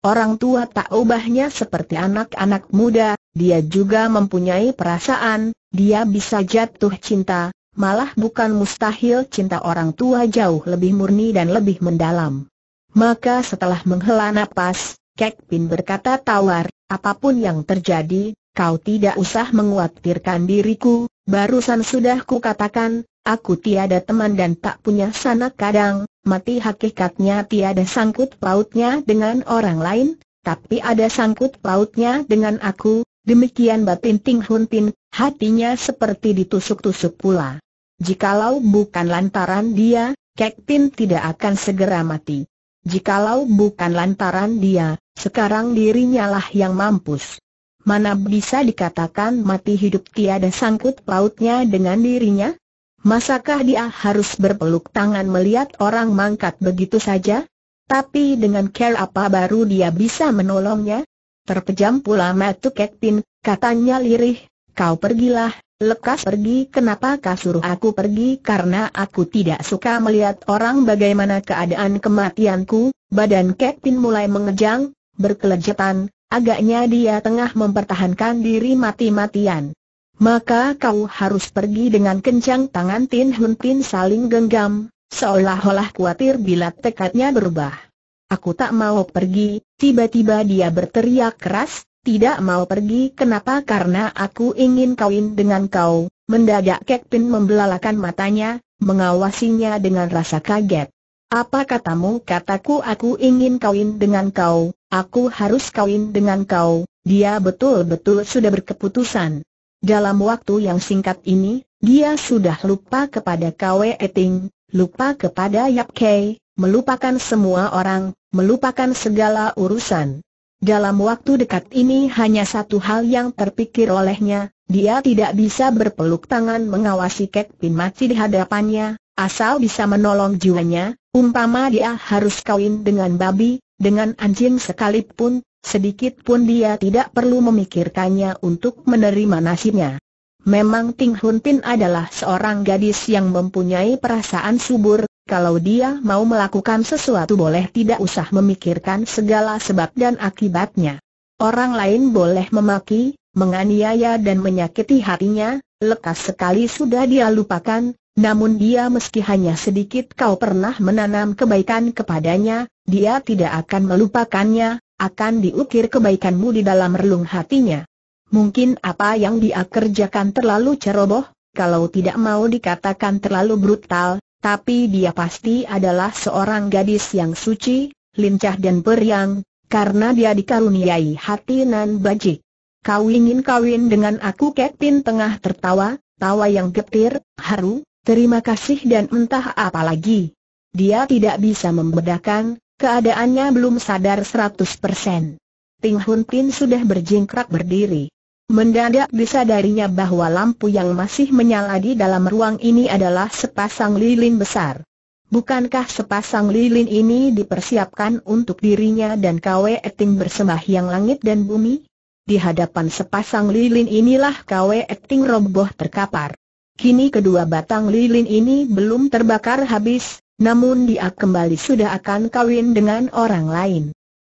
Orang tua tak ubahnya seperti anak-anak muda, dia juga mempunyai perasaan, dia bisa jatuh cinta, malah bukan mustahil cinta orang tua jauh lebih murni dan lebih mendalam. Maka setelah menghela napas, Kek Pin berkata tawar, apapun yang terjadi, kau tidak usah menguatirkan diriku, barusan sudah kukatakan, Aku tiada teman dan tak punya sanak kadang, mati hakikatnya tiada sangkut pautnya dengan orang lain, tapi ada sangkut pautnya dengan aku, demikian batin Ting Hun Tin, hatinya seperti ditusuk-tusuk pula. Jikalau bukan lantaran dia, Kek Tin tidak akan segera mati. Jikalau bukan lantaran dia, sekarang dirinya lah yang mampus. Mana bisa dikatakan mati hidup tiada sangkut pautnya dengan dirinya? Masakah dia harus berpeluk tangan melihat orang mangkat begitu saja? Tapi dengan care apa baru dia bisa menolongnya? Terpejam pula Matu Kekpin, katanya lirih, kau pergilah, lekas pergi kenapa kau suruh aku pergi karena aku tidak suka melihat orang bagaimana keadaan kematianku, badan Kekpin mulai mengejang, berkelejetan, agaknya dia tengah mempertahankan diri mati-matian maka kau harus pergi dengan kencang tangan Tin Hun Tin saling genggam, seolah-olah khawatir bila tekadnya berubah. Aku tak mau pergi, tiba-tiba dia berteriak keras, tidak mau pergi kenapa karena aku ingin kawin dengan kau, mendadak Kek Pin membelalakan matanya, mengawasinya dengan rasa kaget. Apa katamu? Kataku aku ingin kawin dengan kau, aku harus kawin dengan kau, dia betul-betul sudah berkeputusan. Dalam waktu yang singkat ini, dia sudah lupa kepada Kwe Eting, lupa kepada Yap Kei, melupakan semua orang, melupakan segala urusan. Dalam waktu dekat ini hanya satu hal yang terpikir olehnya, dia tidak bisa berpeluk tangan mengawasi Kek Pin Maci di hadapannya, asal bisa menolong jiwanya, umpama dia harus kawin dengan babi, dengan anjing sekalipun, Sedikit pun dia tidak perlu memikirkannya untuk menerima nasibnya. Memang Ting Hun Pin adalah seorang gadis yang mempunyai perasaan subur, kalau dia mau melakukan sesuatu boleh tidak usah memikirkan segala sebab dan akibatnya. Orang lain boleh memaki, menganiaya dan menyakiti hatinya, lekas sekali sudah dia lupakan, namun dia meski hanya sedikit kau pernah menanam kebaikan kepadanya, dia tidak akan melupakannya, akan diukir kebaikanmu di dalam relung hatinya. Mungkin apa yang dia kerjakan terlalu ceroboh, kalau tidak mau dikatakan terlalu brutal, tapi dia pasti adalah seorang gadis yang suci, lincah dan periang, karena dia dikaruniai hati nan bajik. Kau ingin kawin dengan aku Ketin tengah tertawa, tawa yang getir, haru, terima kasih dan entah apa lagi. Dia tidak bisa membedakan, Keadaannya belum sadar 100%. Ting Hun Pin sudah berjingkrak berdiri. Mendadak disadarinya bahwa lampu yang masih menyala di dalam ruang ini adalah sepasang lilin besar. Bukankah sepasang lilin ini dipersiapkan untuk dirinya dan Kwe Eting yang langit dan bumi? Di hadapan sepasang lilin inilah Kwe Eting roboh terkapar. Kini kedua batang lilin ini belum terbakar habis, namun dia kembali sudah akan kawin dengan orang lain.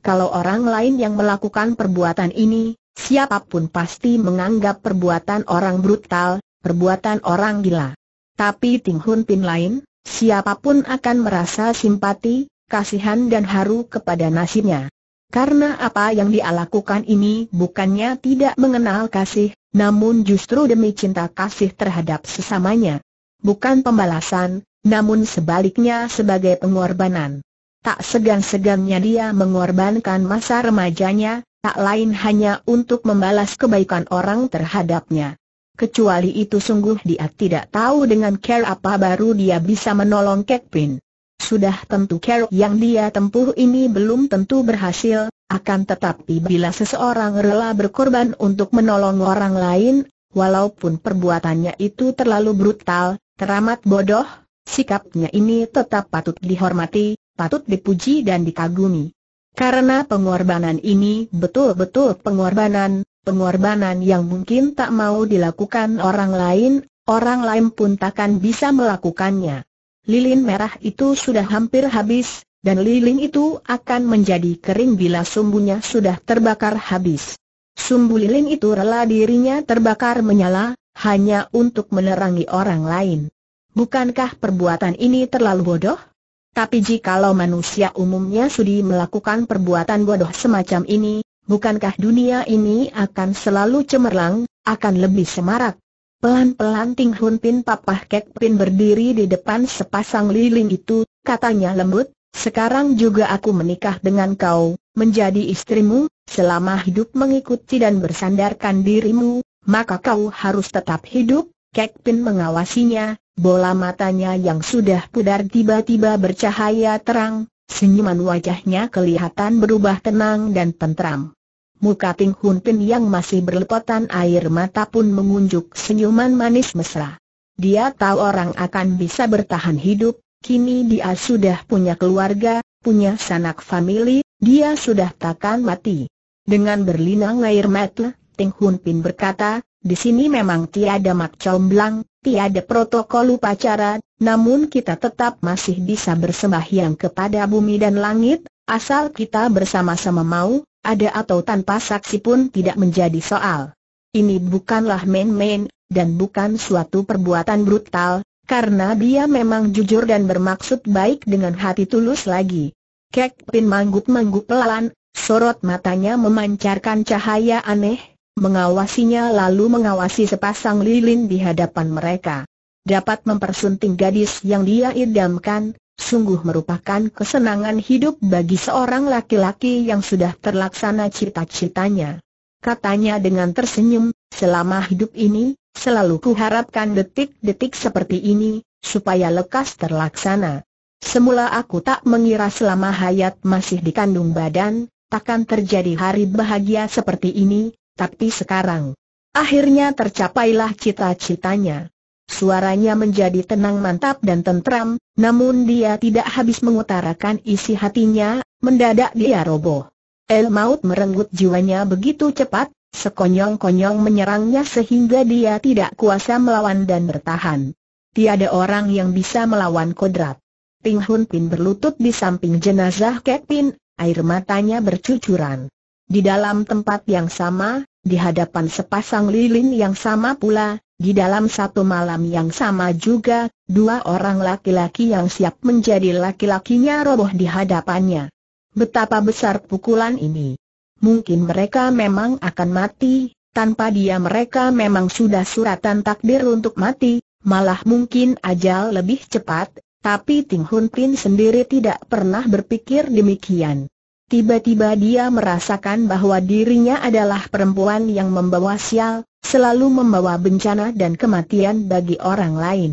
Kalau orang lain yang melakukan perbuatan ini, siapapun pasti menganggap perbuatan orang brutal, perbuatan orang gila. Tapi Ting Hun Pin lain, siapapun akan merasa simpati, kasihan dan haru kepada nasibnya. Karena apa yang dia lakukan ini bukannya tidak mengenal kasih, namun justru demi cinta kasih terhadap sesamanya. Bukan pembalasan, namun sebaliknya sebagai pengorbanan. Tak segan-segannya dia mengorbankan masa remajanya, tak lain hanya untuk membalas kebaikan orang terhadapnya. Kecuali itu sungguh dia tidak tahu dengan care apa baru dia bisa menolong Kekpin. Sudah tentu care yang dia tempuh ini belum tentu berhasil, akan tetapi bila seseorang rela berkorban untuk menolong orang lain, walaupun perbuatannya itu terlalu brutal, teramat bodoh, Sikapnya ini tetap patut dihormati, patut dipuji dan dikagumi. Karena pengorbanan ini betul-betul pengorbanan, pengorbanan yang mungkin tak mau dilakukan orang lain, orang lain pun takkan bisa melakukannya. Lilin merah itu sudah hampir habis, dan lilin itu akan menjadi kering bila sumbunya sudah terbakar habis. Sumbu lilin itu rela dirinya terbakar menyala, hanya untuk menerangi orang lain. Bukankah perbuatan ini terlalu bodoh? Tapi jikalau manusia umumnya sudi melakukan perbuatan bodoh semacam ini, bukankah dunia ini akan selalu cemerlang, akan lebih semarak? Pelan-pelan Ting Hun Pin Papah Kek Pin berdiri di depan sepasang lilin itu, katanya lembut, sekarang juga aku menikah dengan kau, menjadi istrimu, selama hidup mengikuti dan bersandarkan dirimu, maka kau harus tetap hidup, Kek Pin mengawasinya, bola matanya yang sudah pudar tiba-tiba bercahaya terang, senyuman wajahnya kelihatan berubah tenang dan tentram. Muka Ting Hun Pin yang masih berlepotan air mata pun mengunjuk senyuman manis mesra. Dia tahu orang akan bisa bertahan hidup, kini dia sudah punya keluarga, punya sanak famili, dia sudah takkan mati. Dengan berlinang air mata, Ting Hun Pin berkata, di sini memang tiada mak comblang, tiada protokol upacara, namun kita tetap masih bisa bersembahyang kepada bumi dan langit, asal kita bersama-sama mau, ada atau tanpa saksi pun tidak menjadi soal. Ini bukanlah main-main, dan bukan suatu perbuatan brutal, karena dia memang jujur dan bermaksud baik dengan hati tulus lagi. Kek Pin manggut-manggut pelan, sorot matanya memancarkan cahaya aneh, mengawasinya lalu mengawasi sepasang lilin di hadapan mereka. Dapat mempersunting gadis yang dia idamkan, sungguh merupakan kesenangan hidup bagi seorang laki-laki yang sudah terlaksana cita-citanya. Katanya dengan tersenyum, selama hidup ini, selalu kuharapkan detik-detik seperti ini, supaya lekas terlaksana. Semula aku tak mengira selama hayat masih dikandung badan, takkan terjadi hari bahagia seperti ini, tapi sekarang, akhirnya tercapailah cita-citanya. Suaranya menjadi tenang mantap dan tentram, namun dia tidak habis mengutarakan isi hatinya, mendadak dia roboh. El maut merenggut jiwanya begitu cepat, sekonyong-konyong menyerangnya sehingga dia tidak kuasa melawan dan bertahan. Tiada orang yang bisa melawan kodrat. Ping Hun Pin berlutut di samping jenazah Kek Pin, air matanya bercucuran. Di dalam tempat yang sama, di hadapan sepasang lilin yang sama pula, di dalam satu malam yang sama juga, dua orang laki-laki yang siap menjadi laki-lakinya roboh di hadapannya. Betapa besar pukulan ini. Mungkin mereka memang akan mati, tanpa dia mereka memang sudah suratan takdir untuk mati, malah mungkin ajal lebih cepat, tapi Ting Hun Pin sendiri tidak pernah berpikir demikian. Tiba-tiba dia merasakan bahwa dirinya adalah perempuan yang membawa sial, selalu membawa bencana dan kematian bagi orang lain.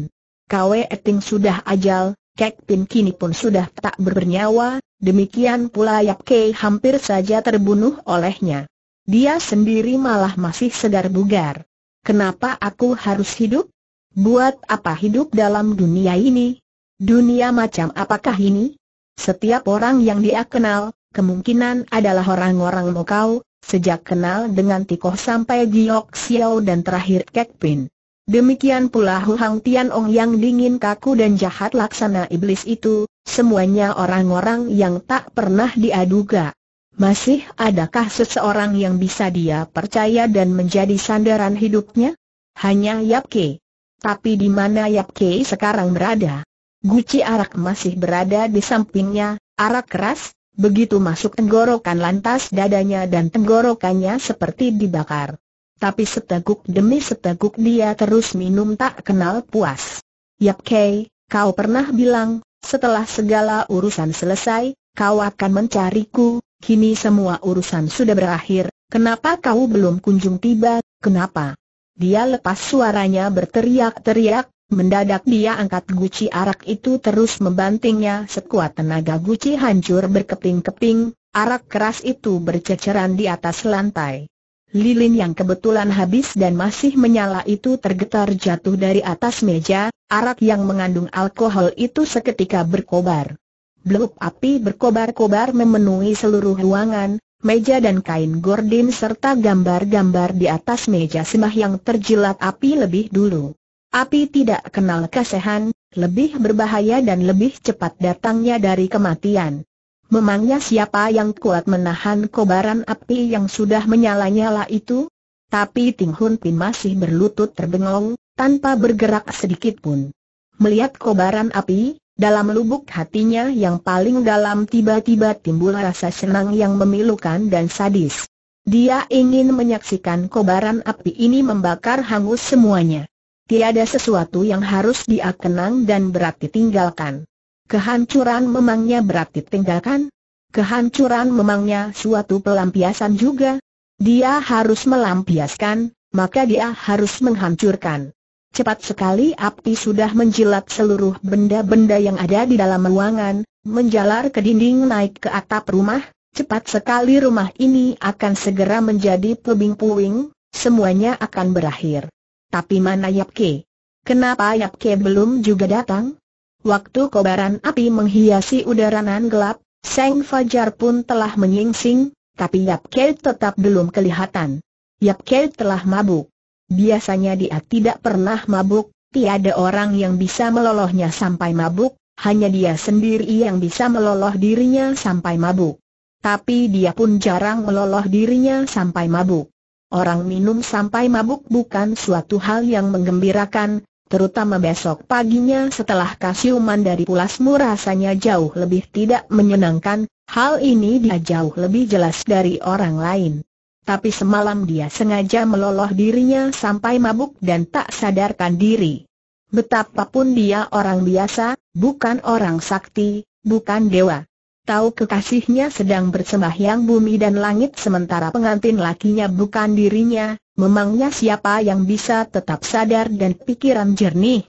Kwe Eting sudah ajal, Kek Pin kini pun sudah tak bernyawa, demikian pula Yap Kei hampir saja terbunuh olehnya. Dia sendiri malah masih segar bugar. Kenapa aku harus hidup? Buat apa hidup dalam dunia ini? Dunia macam apakah ini? Setiap orang yang dia kenal, kemungkinan adalah orang-orang mokau, sejak kenal dengan Tikoh sampai Giok Xiao dan terakhir Kek Pin. Demikian pula Hu Hang Tian Ong yang dingin kaku dan jahat laksana iblis itu, semuanya orang-orang yang tak pernah diaduga. Masih adakah seseorang yang bisa dia percaya dan menjadi sandaran hidupnya? Hanya Yap Ke. Tapi di mana Yap Ke sekarang berada? Guci arak masih berada di sampingnya, arak keras, Begitu masuk tenggorokan lantas dadanya dan tenggorokannya seperti dibakar. Tapi seteguk demi seteguk dia terus minum tak kenal puas. Yap Kei, kau pernah bilang, setelah segala urusan selesai, kau akan mencariku, kini semua urusan sudah berakhir, kenapa kau belum kunjung tiba, kenapa? Dia lepas suaranya berteriak-teriak, Mendadak dia angkat guci arak itu terus membantingnya sekuat tenaga guci hancur berkeping-keping, arak keras itu berceceran di atas lantai. Lilin yang kebetulan habis dan masih menyala itu tergetar jatuh dari atas meja, arak yang mengandung alkohol itu seketika berkobar. Blub api berkobar-kobar memenuhi seluruh ruangan, meja dan kain gordin serta gambar-gambar di atas meja semah yang terjilat api lebih dulu. Api tidak kenal kesehan, lebih berbahaya dan lebih cepat datangnya dari kematian. Memangnya siapa yang kuat menahan kobaran api yang sudah menyala-nyala itu? Tapi Ting Hun Pin masih berlutut terbengong, tanpa bergerak sedikit pun. Melihat kobaran api, dalam lubuk hatinya yang paling dalam tiba-tiba timbul rasa senang yang memilukan dan sadis. Dia ingin menyaksikan kobaran api ini membakar hangus semuanya tiada sesuatu yang harus dia kenang dan berat ditinggalkan. Kehancuran memangnya berat ditinggalkan? Kehancuran memangnya suatu pelampiasan juga? Dia harus melampiaskan, maka dia harus menghancurkan. Cepat sekali api sudah menjilat seluruh benda-benda yang ada di dalam ruangan, menjalar ke dinding naik ke atap rumah, Cepat sekali rumah ini akan segera menjadi puing-puing, semuanya akan berakhir. Tapi mana Yapke? Kenapa Yapke belum juga datang? Waktu kobaran api menghiasi udaranan gelap, Seng Fajar pun telah menyingsing, tapi Yapke tetap belum kelihatan. Yapke telah mabuk. Biasanya dia tidak pernah mabuk, tiada orang yang bisa melolohnya sampai mabuk, hanya dia sendiri yang bisa meloloh dirinya sampai mabuk. Tapi dia pun jarang meloloh dirinya sampai mabuk. Orang minum sampai mabuk bukan suatu hal yang menggembirakan, terutama besok paginya setelah kasiuman dari pulasmu rasanya jauh lebih tidak menyenangkan, hal ini dia jauh lebih jelas dari orang lain. Tapi semalam dia sengaja meloloh dirinya sampai mabuk dan tak sadarkan diri. Betapapun dia orang biasa, bukan orang sakti, bukan dewa tahu kekasihnya sedang bersembahyang bumi dan langit sementara pengantin lakinya bukan dirinya, memangnya siapa yang bisa tetap sadar dan pikiran jernih?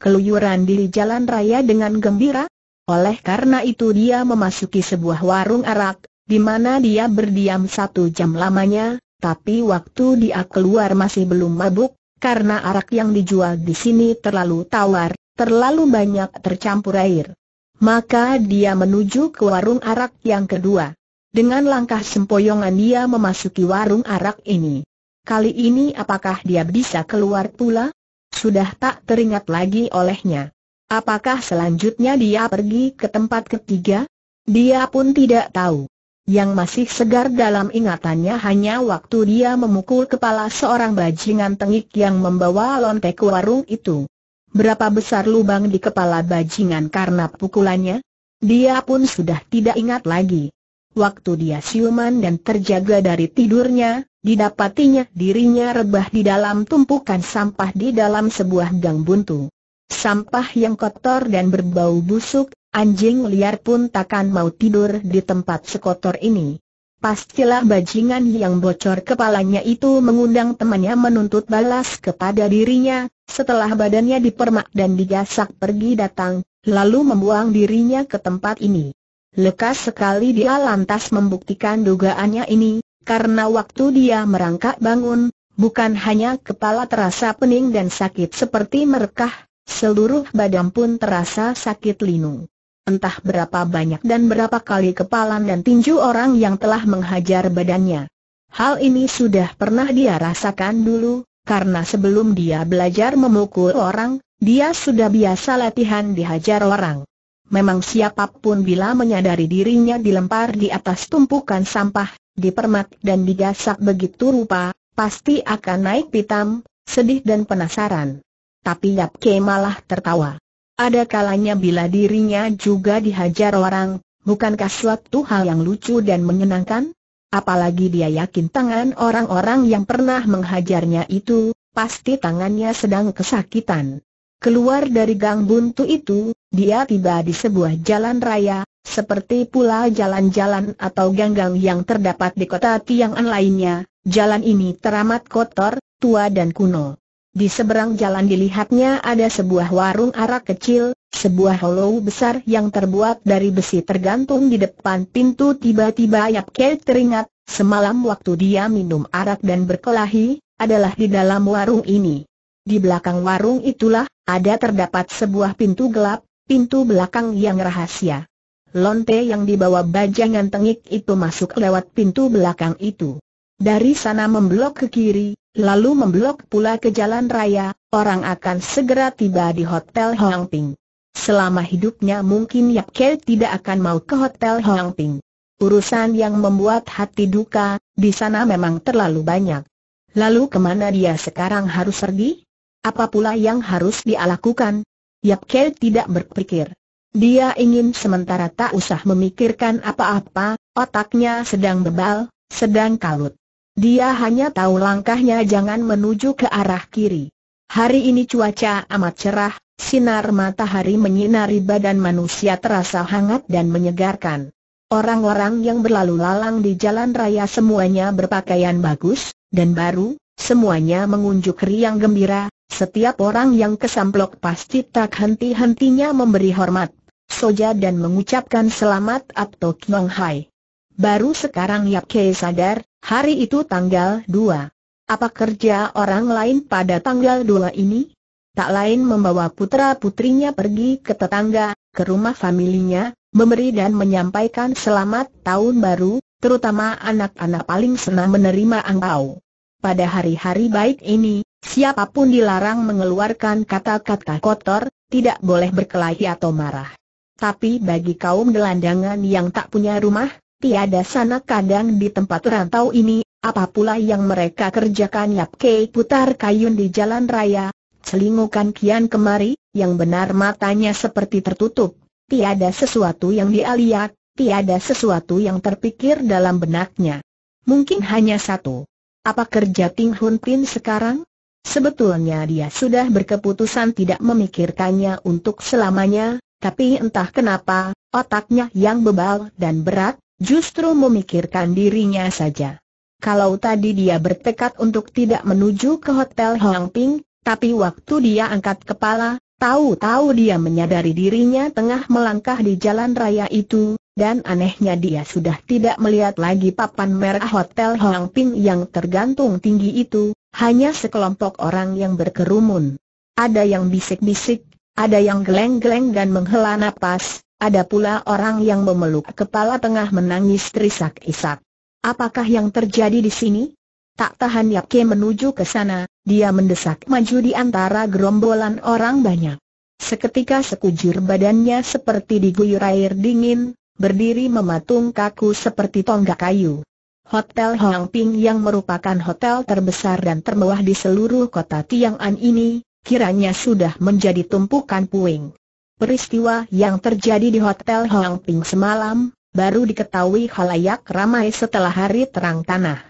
Keluyuran di jalan raya dengan gembira? Oleh karena itu dia memasuki sebuah warung arak, di mana dia berdiam satu jam lamanya, tapi waktu dia keluar masih belum mabuk, karena arak yang dijual di sini terlalu tawar, terlalu banyak tercampur air. Maka dia menuju ke warung arak yang kedua. Dengan langkah sempoyongan dia memasuki warung arak ini. Kali ini apakah dia bisa keluar pula? Sudah tak teringat lagi olehnya. Apakah selanjutnya dia pergi ke tempat ketiga? Dia pun tidak tahu. Yang masih segar dalam ingatannya hanya waktu dia memukul kepala seorang bajingan tengik yang membawa lontek warung itu. Berapa besar lubang di kepala bajingan karena pukulannya? Dia pun sudah tidak ingat lagi. Waktu dia siuman dan terjaga dari tidurnya, didapatinya dirinya rebah di dalam tumpukan sampah di dalam sebuah gang buntu. Sampah yang kotor dan berbau busuk, anjing liar pun takkan mau tidur di tempat sekotor ini. Pastilah bajingan yang bocor kepalanya itu mengundang temannya menuntut balas kepada dirinya, setelah badannya dipermak dan digasak pergi datang, lalu membuang dirinya ke tempat ini. Lekas sekali dia lantas membuktikan dugaannya ini, karena waktu dia merangkak bangun, bukan hanya kepala terasa pening dan sakit seperti merekah, seluruh badan pun terasa sakit linu entah berapa banyak dan berapa kali kepalan dan tinju orang yang telah menghajar badannya. Hal ini sudah pernah dia rasakan dulu, karena sebelum dia belajar memukul orang, dia sudah biasa latihan dihajar orang. Memang siapapun bila menyadari dirinya dilempar di atas tumpukan sampah, dipermat dan digasak begitu rupa, pasti akan naik pitam, sedih dan penasaran. Tapi Yap Ke malah tertawa. Ada kalanya bila dirinya juga dihajar orang, bukankah suatu hal yang lucu dan menyenangkan? Apalagi dia yakin tangan orang-orang yang pernah menghajarnya itu, pasti tangannya sedang kesakitan. Keluar dari gang buntu itu, dia tiba di sebuah jalan raya, seperti pula jalan-jalan atau gang-gang yang terdapat di kota Tiang'an lainnya, jalan ini teramat kotor, tua dan kuno. Di seberang jalan dilihatnya ada sebuah warung arak kecil, sebuah hollow besar yang terbuat dari besi tergantung di depan pintu tiba-tiba Yap Kei teringat, semalam waktu dia minum arak dan berkelahi, adalah di dalam warung ini. Di belakang warung itulah, ada terdapat sebuah pintu gelap, pintu belakang yang rahasia. Lonte yang dibawa bajangan tengik itu masuk lewat pintu belakang itu. Dari sana memblok ke kiri, lalu memblok pula ke jalan raya, orang akan segera tiba di Hotel Hoang Ping. Selama hidupnya mungkin Yap Kei tidak akan mau ke Hotel Hoang Ping. Urusan yang membuat hati duka, di sana memang terlalu banyak. Lalu kemana dia sekarang harus pergi? Apa pula yang harus dia lakukan? Yap Kei tidak berpikir. Dia ingin sementara tak usah memikirkan apa-apa, otaknya sedang bebal, sedang kalut. Dia hanya tahu langkahnya jangan menuju ke arah kiri. Hari ini cuaca amat cerah, sinar matahari menyinari badan manusia terasa hangat dan menyegarkan. Orang-orang yang berlalu lalang di jalan raya semuanya berpakaian bagus, dan baru, semuanya mengunjuk riang gembira, setiap orang yang kesamplok pasti tak henti-hentinya memberi hormat, soja dan mengucapkan selamat atau Kiong Hai. Baru sekarang Yap Kei sadar, hari itu tanggal 2. Apa kerja orang lain pada tanggal 2 ini? Tak lain membawa putra-putrinya pergi ke tetangga, ke rumah familinya, memberi dan menyampaikan selamat tahun baru, terutama anak-anak paling senang menerima angpau. Pada hari-hari baik ini, siapapun dilarang mengeluarkan kata-kata kotor, tidak boleh berkelahi atau marah. Tapi bagi kaum delandangan yang tak punya rumah, Tiada sana kadang di tempat rantau ini, apa pula yang mereka kerjakan Yap Kei putar kayun di jalan raya, celingukan kian kemari, yang benar matanya seperti tertutup. Tiada sesuatu yang dia lihat, tiada sesuatu yang terpikir dalam benaknya. Mungkin hanya satu. Apa kerja Ting Hun Pin sekarang? Sebetulnya dia sudah berkeputusan tidak memikirkannya untuk selamanya, tapi entah kenapa, otaknya yang bebal dan berat, justru memikirkan dirinya saja. Kalau tadi dia bertekad untuk tidak menuju ke Hotel Hoang Ping, tapi waktu dia angkat kepala, tahu-tahu dia menyadari dirinya tengah melangkah di jalan raya itu, dan anehnya dia sudah tidak melihat lagi papan merah Hotel Hoang Ping yang tergantung tinggi itu, hanya sekelompok orang yang berkerumun. Ada yang bisik-bisik, ada yang geleng-geleng dan menghela napas, ada pula orang yang memeluk kepala tengah menangis terisak-isak. Apakah yang terjadi di sini? Tak tahan Yap Ke menuju ke sana, dia mendesak maju di antara gerombolan orang banyak. Seketika sekujur badannya seperti diguyur air dingin, berdiri mematung kaku seperti tonggak kayu. Hotel Hong Ping yang merupakan hotel terbesar dan termewah di seluruh kota Tiang'an ini, kiranya sudah menjadi tumpukan puing. Peristiwa yang terjadi di Hotel Hong Ping semalam, baru diketahui halayak ramai setelah hari terang tanah.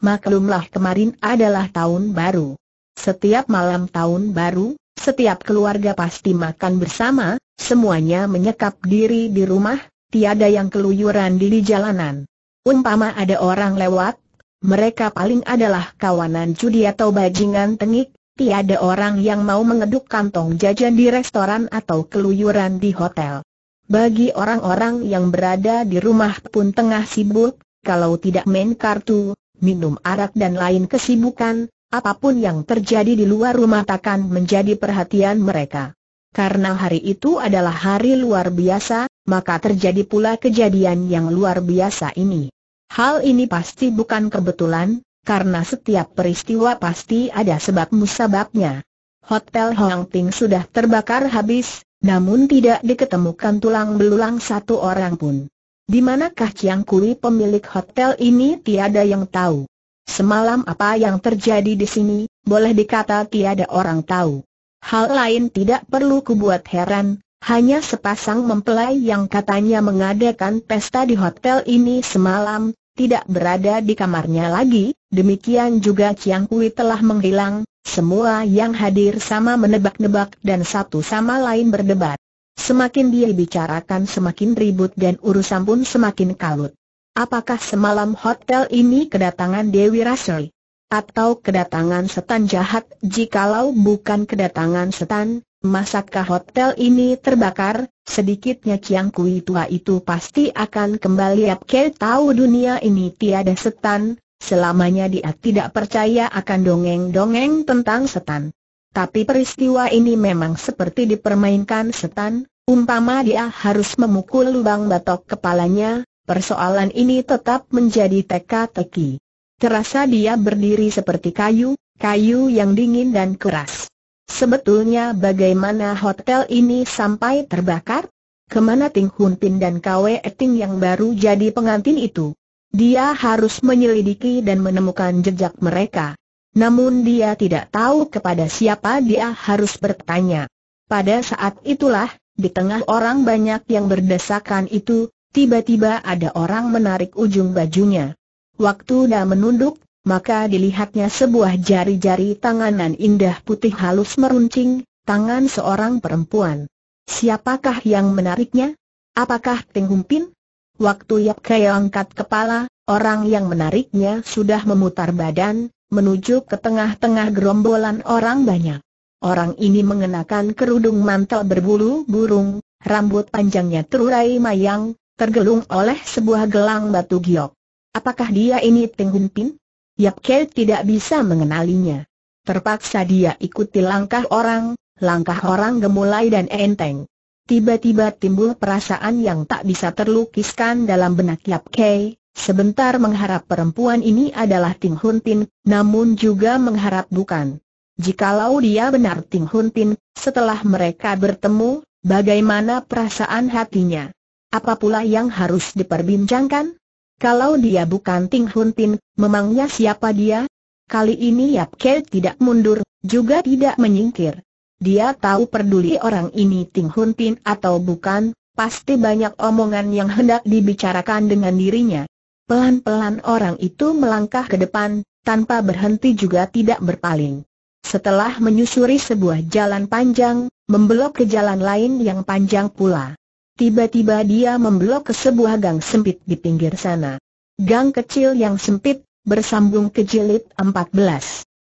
Maklumlah kemarin adalah tahun baru. Setiap malam tahun baru, setiap keluarga pasti makan bersama, semuanya menyekap diri di rumah, tiada yang keluyuran di jalanan. Umpama ada orang lewat, mereka paling adalah kawanan judi atau bajingan tengik, tiada orang yang mau mengeduk kantong jajan di restoran atau keluyuran di hotel. Bagi orang-orang yang berada di rumah pun tengah sibuk, kalau tidak main kartu, minum arak dan lain kesibukan, apapun yang terjadi di luar rumah takkan menjadi perhatian mereka. Karena hari itu adalah hari luar biasa, maka terjadi pula kejadian yang luar biasa ini. Hal ini pasti bukan kebetulan, karena setiap peristiwa pasti ada sebab musababnya. Hotel Hong Ting sudah terbakar habis, namun tidak diketemukan tulang belulang satu orang pun. Di manakah Chiang Kui pemilik hotel ini tiada yang tahu. Semalam apa yang terjadi di sini, boleh dikata tiada orang tahu. Hal lain tidak perlu kubuat heran, hanya sepasang mempelai yang katanya mengadakan pesta di hotel ini semalam, tidak berada di kamarnya lagi, demikian juga Chiang Kui telah menghilang, semua yang hadir sama menebak-nebak dan satu sama lain berdebat. Semakin dia bicarakan semakin ribut dan urusan pun semakin kalut. Apakah semalam hotel ini kedatangan Dewi Rasul? Atau kedatangan setan jahat jikalau bukan kedatangan setan, Masakkah hotel ini terbakar, sedikitnya Chiang Kui tua itu pasti akan kembali Apke tahu dunia ini tiada setan, selamanya dia tidak percaya akan dongeng-dongeng tentang setan. Tapi peristiwa ini memang seperti dipermainkan setan, umpama dia harus memukul lubang batok kepalanya, persoalan ini tetap menjadi teka-teki. Terasa dia berdiri seperti kayu, kayu yang dingin dan keras. Sebetulnya bagaimana hotel ini sampai terbakar? Kemana Ting Hun Pin dan Kwe Eting yang baru jadi pengantin itu? Dia harus menyelidiki dan menemukan jejak mereka. Namun dia tidak tahu kepada siapa dia harus bertanya. Pada saat itulah, di tengah orang banyak yang berdesakan itu, tiba-tiba ada orang menarik ujung bajunya. Waktu dah menunduk, maka dilihatnya sebuah jari-jari tanganan indah putih halus meruncing, tangan seorang perempuan. Siapakah yang menariknya? Apakah tenghumpin? Humpin? Waktu Yap Kaya angkat kepala, orang yang menariknya sudah memutar badan, menuju ke tengah-tengah gerombolan orang banyak. Orang ini mengenakan kerudung mantel berbulu burung, rambut panjangnya terurai mayang, tergelung oleh sebuah gelang batu giok. Apakah dia ini tenghumpin? Humpin? Yap Kei tidak bisa mengenalinya. Terpaksa dia ikuti langkah orang, langkah orang gemulai dan enteng. Tiba-tiba timbul perasaan yang tak bisa terlukiskan dalam benak Yap Kei, sebentar mengharap perempuan ini adalah Ting Hun Tin, namun juga mengharap bukan. Jikalau dia benar Ting Hun Tin, setelah mereka bertemu, bagaimana perasaan hatinya? Apa pula yang harus diperbincangkan? Kalau dia bukan Ting Hun Tin, memangnya siapa dia? Kali ini Yap Ke tidak mundur, juga tidak menyingkir. Dia tahu peduli orang ini Ting Hun Tin atau bukan, pasti banyak omongan yang hendak dibicarakan dengan dirinya. Pelan-pelan orang itu melangkah ke depan, tanpa berhenti juga tidak berpaling. Setelah menyusuri sebuah jalan panjang, membelok ke jalan lain yang panjang pula. Tiba-tiba dia memblok ke sebuah gang sempit di pinggir sana. Gang kecil yang sempit, bersambung ke jilid belas.